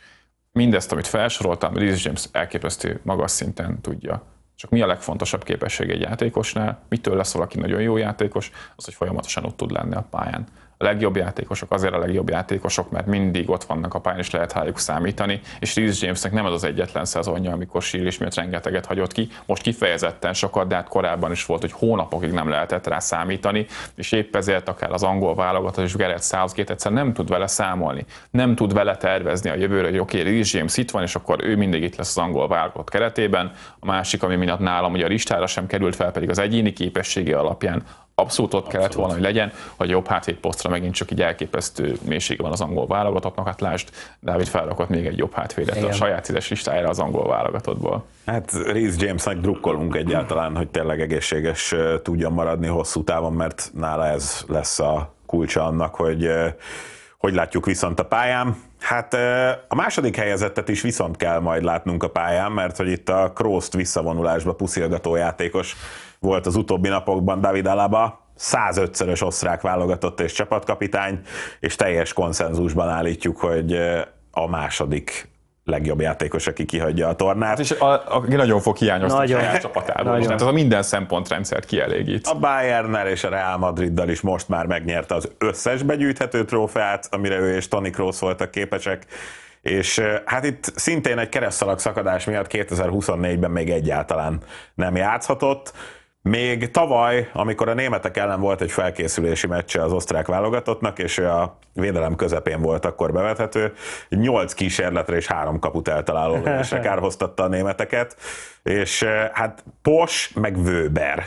Mindezt, amit felsoroltam, Lee James elképesztő magas szinten tudja csak mi a legfontosabb képesség egy játékosnál, mitől lesz valaki nagyon jó játékos, az, hogy folyamatosan ott tud lenni a pályán a legjobb játékosok azért a legjobb játékosok, mert mindig ott vannak a pályán, és lehet rájuk számítani, és Reece Jamesnek nem az az egyetlen szezonja, amikor sérülés miért rengeteget hagyott ki, most kifejezetten sokat, de hát korábban is volt, hogy hónapokig nem lehetett rá számítani, és épp ezért akár az angol válogatott és Gerett Southgate egyszer nem tud vele számolni, nem tud vele tervezni a jövőre, hogy oké, okay, James itt van, és akkor ő mindig itt lesz az angol válogatott keretében, a másik, ami miatt nálam hogy a listára sem került fel, pedig az egyéni képessége alapján abszolút ott kellett volna, hogy legyen, hogy jobb hátvéd posztra megint csak egy elképesztő mélysége van az angol válogatottnak, hát lásd, Dávid felrakott még egy jobb hátvédet Igen. a saját tízes listájára az angol válogatottból. Hát Rhys Jamesnek drukkolunk egyáltalán, hogy tényleg egészséges tudjon maradni hosszú távon, mert nála ez lesz a kulcsa annak, hogy hogy látjuk viszont a pályán? Hát a második helyezettet is viszont kell majd látnunk a pályán, mert hogy itt a Krooszt visszavonulásba puszilgató játékos volt az utóbbi napokban David Alaba, 105-szörös osztrák válogatott és csapatkapitány, és teljes konszenzusban állítjuk, hogy eh, a második legjobb játékos, aki kihagyja a tornát. És a, a, aki nagyon fog hiányozni nagyon. a saját csapatából. Nagyon. Tehát az a minden szempontrendszert kielégít. A Bayernnel és a Real Madriddal is most már megnyerte az összes begyűjthető trófeát, amire ő és Toni Kroos voltak képesek. És eh, hát itt szintén egy szakadás miatt 2024-ben még egyáltalán nem játszhatott. Még tavaly, amikor a németek ellen volt egy felkészülési meccse az osztrák válogatottnak, és a védelem közepén volt akkor bevethető, Nyolc kísérletre és három kaput eltaláló lövésre kárhoztatta a németeket, és eh, hát Pos meg Vöber,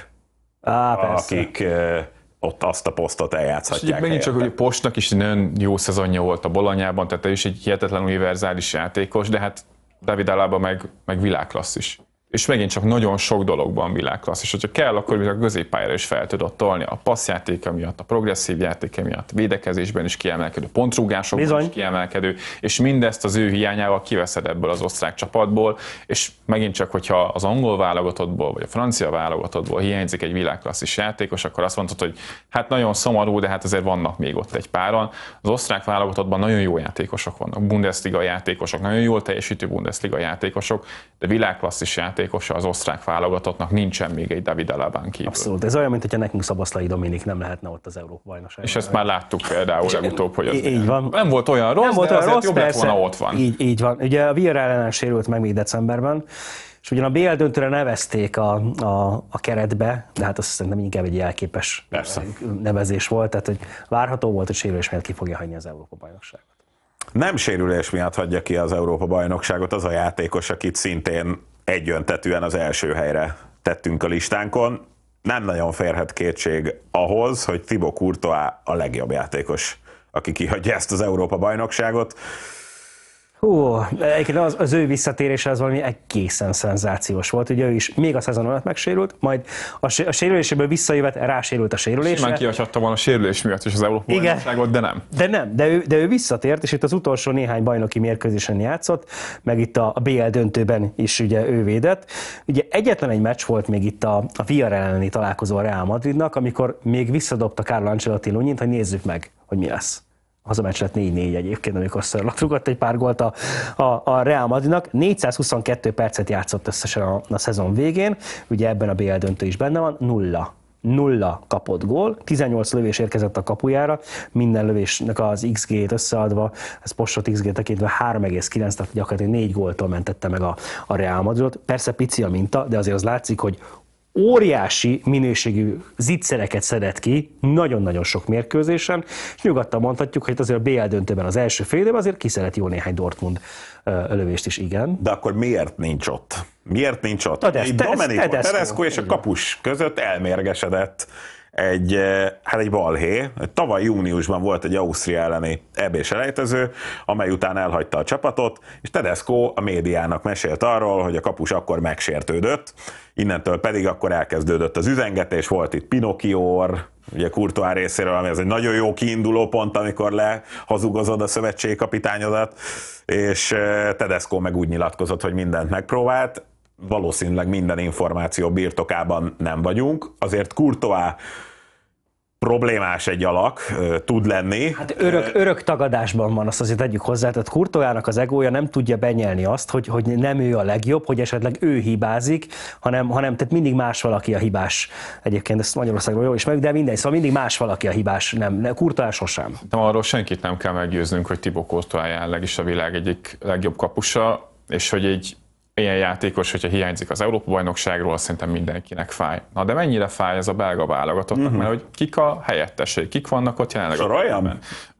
Á, akik eh, ott azt a posztot eljátszhatják. És megint csak, hogy Postnak is nagyon jó szezonja volt a Bolanyában, tehát ő is egy hihetetlen univerzális játékos, de hát David Alaba meg, meg világklasszis és megint csak nagyon sok dologban világklassz, és hogyha kell, akkor még a középpályára is fel tudott tolni a passzjátéka miatt, a progresszív játéka miatt, védekezésben is kiemelkedő, pontrúgásokban Bizony. is kiemelkedő, és mindezt az ő hiányával kiveszed ebből az osztrák csapatból, és megint csak, hogyha az angol válogatottból, vagy a francia válogatottból hiányzik egy világklasszis játékos, akkor azt mondhatod, hogy hát nagyon szomorú, de hát azért vannak még ott egy páran. Az osztrák válogatottban nagyon jó játékosok vannak, Bundesliga játékosok, nagyon jól teljesítő Bundesliga játékosok, de világklasszis játékosok játékosa az osztrák válogatottnak, nincsen még egy David Alabán kívül. Abszolút, ez olyan, mint hogyha nekünk Szabaszlai Dominik nem lehetne ott az Európa bajnokság. És ezt már láttuk például legutóbb, hogy ez így van. nem volt olyan rossz, nem volt olyan de rossz, jobb lett volna ott van. Így, így van. Ugye a Villarreal ellen sérült meg még decemberben, és ugyan a BL döntőre nevezték a, a, a keretbe, de hát azt szerintem inkább egy jelképes Persze. Eh, nevezés volt, tehát hogy várható volt, hogy sérülés miatt ki fogja hagyni az Európa-bajnokságot nem sérülés miatt hagyja ki az Európa bajnokságot az a játékos, akit szintén egyöntetűen az első helyre tettünk a listánkon. Nem nagyon férhet kétség ahhoz, hogy Thibaut Courtois a legjobb játékos, aki kihagyja ezt az Európa bajnokságot. Hú, egyébként az, az ő visszatérése az valami egészen szenzációs volt. Ugye ő is még a szezon alatt megsérült, majd a, a sérüléséből visszajövet, rásérült a sérülésre. Simán kihagyhatta volna a sérülés miatt is az Európa bajnokságot, de nem. De nem, de ő, de ő visszatért, és itt az utolsó néhány bajnoki mérkőzésen játszott, meg itt a, a BL döntőben is ugye ő védett. Ugye egyetlen egy meccs volt még itt a, a VR elleni találkozó a Real Madridnak, amikor még visszadobta Carlo Ancelotti Lunyint, hogy nézzük meg, hogy mi lesz az a meccs lett 4-4 egyébként, amikor Szörlott rúgott egy pár gólt a, a, a Real Madridnak. 422 percet játszott összesen a, a szezon végén, ugye ebben a BL döntő is benne van, nulla nulla kapott gól, 18 lövés érkezett a kapujára, minden lövésnek az XG-t összeadva, ez Possot XG tekintve 3,9, tehát gyakorlatilag 4 góltól mentette meg a, a Real Madridot. Persze pici a minta, de azért az látszik, hogy óriási minőségű zicsereket szedett ki nagyon-nagyon sok mérkőzésen, és nyugodtan mondhatjuk, hogy azért a BL döntőben az első fél évben azért kiszeret jó néhány Dortmund lövést is, igen. De akkor miért nincs ott? Miért nincs ott? Tedesz, Dominik és a kapus között elmérgesedett egy, eh, hát egy balhé. Tavaly júniusban volt egy Ausztria elleni ebés elejtező, amely után elhagyta a csapatot, és Tedesco a médiának mesélt arról, hogy a kapus akkor megsértődött, innentől pedig akkor elkezdődött az üzengetés, volt itt Pinocchio ugye Kurtoá részéről, ami az egy nagyon jó kiinduló pont, amikor lehazugozod a szövetségkapitányodat, és eh, Tedesco meg úgy nyilatkozott, hogy mindent megpróbált, valószínűleg minden információ birtokában nem vagyunk. Azért Kurtoá problémás egy alak, tud lenni. Hát örök, örök tagadásban van, azt azért tegyük hozzá, tehát Kurtoának az egója nem tudja benyelni azt, hogy, hogy nem ő a legjobb, hogy esetleg ő hibázik, hanem, hanem tehát mindig más valaki a hibás. Egyébként ezt Magyarországról jól ismerjük, de mindegy, szóval mindig más valaki a hibás, nem, ne, Kurtoá sosem. De arról senkit nem kell meggyőznünk, hogy Tibor Kurtoá jelenleg is a világ egyik legjobb kapusa, és hogy egy ilyen játékos, hogyha hiányzik az Európa-bajnokságról, szerintem mindenkinek fáj. Na de mennyire fáj ez a belga válogatottnak, uh-huh. Mhm. mert hogy kik a helyettesei, kik vannak ott jelenleg A a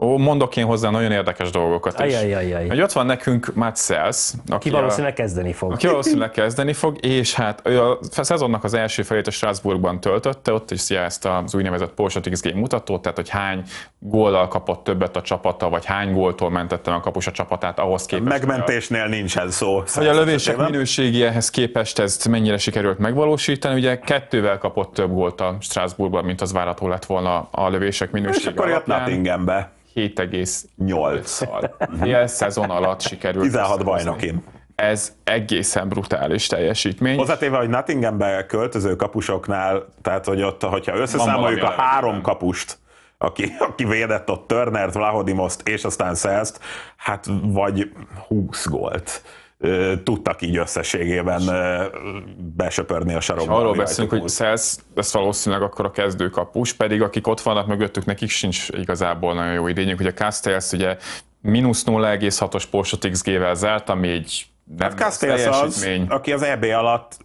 Ó, mondok én hozzá nagyon érdekes dolgokat is. ajaj. Hogy ott van nekünk Matt Sells, aki ki valószínűleg kezdeni fog. Aki valószínűleg kezdeni fog, és hát ő a szezonnak az első felét a Strasbourgban töltötte, ott is ezt az úgynevezett Porsche XG mutatót, tehát hogy hány góllal kapott többet a csapata, vagy hány góltól mentette a kapus a csapatát ahhoz képest. A megmentésnél nincsen szó. Hogy a lövések a minőségihez képest ezt mennyire sikerült megvalósítani? Ugye kettővel kapott több gólt a Strasbourgban, mint az várató lett volna a lövések minősége És akkor jött Nottinghambe. 7,8-szal. Ilyen szezon alatt sikerült. 16 bajnokin. Ez egészen brutális teljesítmény. Hozzátéve, hogy Nottinghambe költöző kapusoknál, tehát hogy ott, hogyha összeszámoljuk a három kapust, aki, aki védett ott Turnert, Vlahodimoszt és aztán Szerzt, hát vagy 20 gólt tudtak így összességében besöpörni a sarokba. arról beszélünk, hogy Szelsz, ez valószínűleg akkor a kapus, pedig akik ott vannak mögöttük, nekik sincs igazából nagyon jó idényük. a Castells ugye mínusz 0,6-os Porsche XG-vel zárt, ami egy nem hát az, aki az EB alatt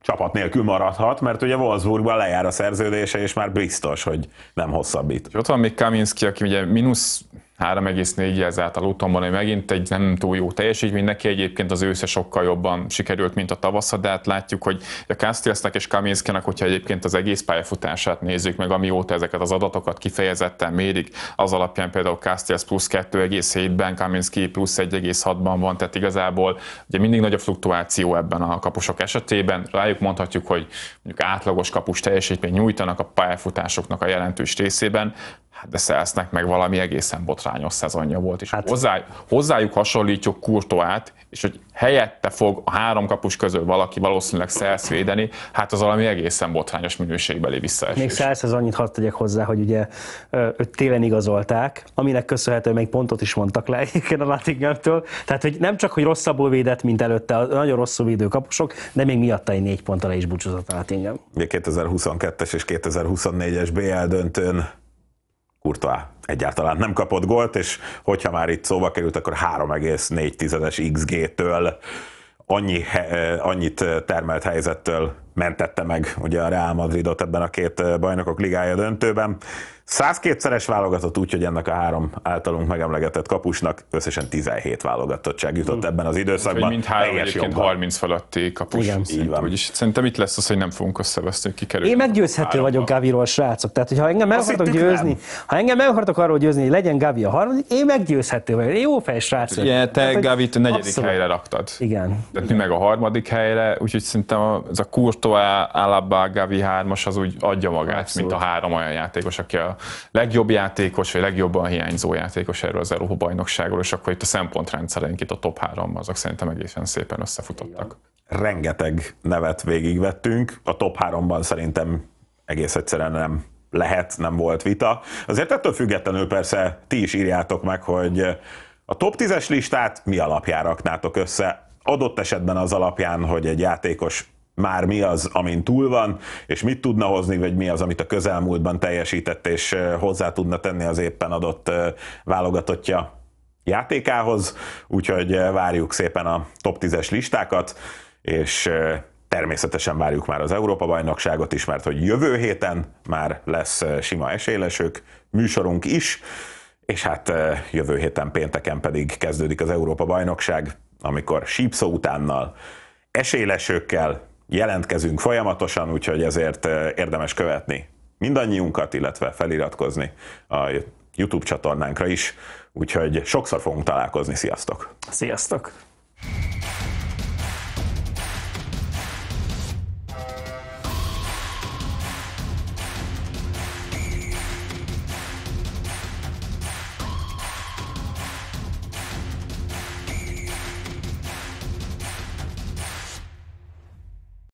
csapat nélkül maradhat, mert ugye Wolfsburgban lejár a szerződése, és már biztos, hogy nem hosszabbít. És ott van még Kaminski, aki ugye mínusz 3,4 ezáltal úton van, hogy megint egy nem túl jó teljesítmény. Neki egyébként az ősze sokkal jobban sikerült, mint a tavasz, de hát látjuk, hogy a Castellsnek és Kaminskinek, hogyha egyébként az egész pályafutását nézzük meg, amióta ezeket az adatokat kifejezetten mérik, az alapján például Castells plusz 2,7-ben, Kaminski plusz 1,6-ban van, tehát igazából ugye mindig nagy a fluktuáció ebben a kapusok esetében. Rájuk mondhatjuk, hogy mondjuk átlagos kapus teljesítmény nyújtanak a pályafutásoknak a jelentős részében, Hát de Szelsznek meg valami egészen botrányos szezonja volt, és hát. hozzá, hozzájuk hasonlítjuk Kurtoát, és hogy helyette fog a három kapus közül valaki valószínűleg Szelsz védeni, hát az valami egészen botrányos minőségbeli visszaesés. Még az annyit hadd tegyek hozzá, hogy ugye őt télen igazolták, aminek köszönhetően még pontot is mondtak le egyébként a Nottinghamtől, tehát hogy nem csak, hogy rosszabbul védett, mint előtte, nagyon rosszul védő kapusok, de még miatta egy négy ponttal is búcsúzott a Nottingham. 2022-es és 2024-es BL döntőn Kurta egyáltalán nem kapott gólt, és hogyha már itt szóba került, akkor 3,4-es XG-től annyi, eh, annyit eh, termelt helyzettől mentette meg ugye a Real Madridot ebben a két eh, bajnokok ligája döntőben. 102-szeres válogatott úgy, hogy ennek a három általunk megemlegetett kapusnak összesen 17 válogatottság jutott ebben az időszakban. Mind három egyébként 30 feletti kapus. Igen. Így van. Úgyis szerintem itt lesz az, hogy nem fogunk összeveszteni kikerülni. Én meggyőzhető a vagyok Gaviról, srácok. Tehát, hogy ha engem meg akartok győzni, nem. ha engem meg akartok arról győzni, hogy legyen Gavi a harmadik, én meggyőzhető vagyok. Én jó fej, srácok. Ugye, te Tehát, Gavit a negyedik abszolút. helyre raktad. Igen. De mi meg a harmadik helyre, úgyhogy szerintem ez a Courtois, Alaba, Gavi hármas az úgy adja magát, abszolút. mint a három olyan játékos, aki a legjobb játékos, vagy legjobban hiányzó játékos erről az Európa bajnokságról, és akkor itt a szempontrendszereink itt a top 3 azok szerintem egészen szépen összefutottak. Rengeteg nevet végigvettünk, a top 3-ban szerintem egész egyszerűen nem lehet, nem volt vita. Azért ettől függetlenül persze ti is írjátok meg, hogy a top 10-es listát mi alapján raknátok össze, adott esetben az alapján, hogy egy játékos már mi az, amin túl van, és mit tudna hozni, vagy mi az, amit a közelmúltban teljesített, és hozzá tudna tenni az éppen adott válogatottja játékához, úgyhogy várjuk szépen a top 10-es listákat, és természetesen várjuk már az Európa-bajnokságot is, mert hogy jövő héten már lesz sima esélyesők műsorunk is, és hát jövő héten pénteken pedig kezdődik az Európa-bajnokság, amikor sípszó utánnal esélyesőkkel, jelentkezünk folyamatosan, úgyhogy ezért eh, érdemes követni mindannyiunkat, illetve feliratkozni a YouTube csatornánkra is, úgyhogy sokszor fogunk találkozni. Sziasztok! Sziasztok!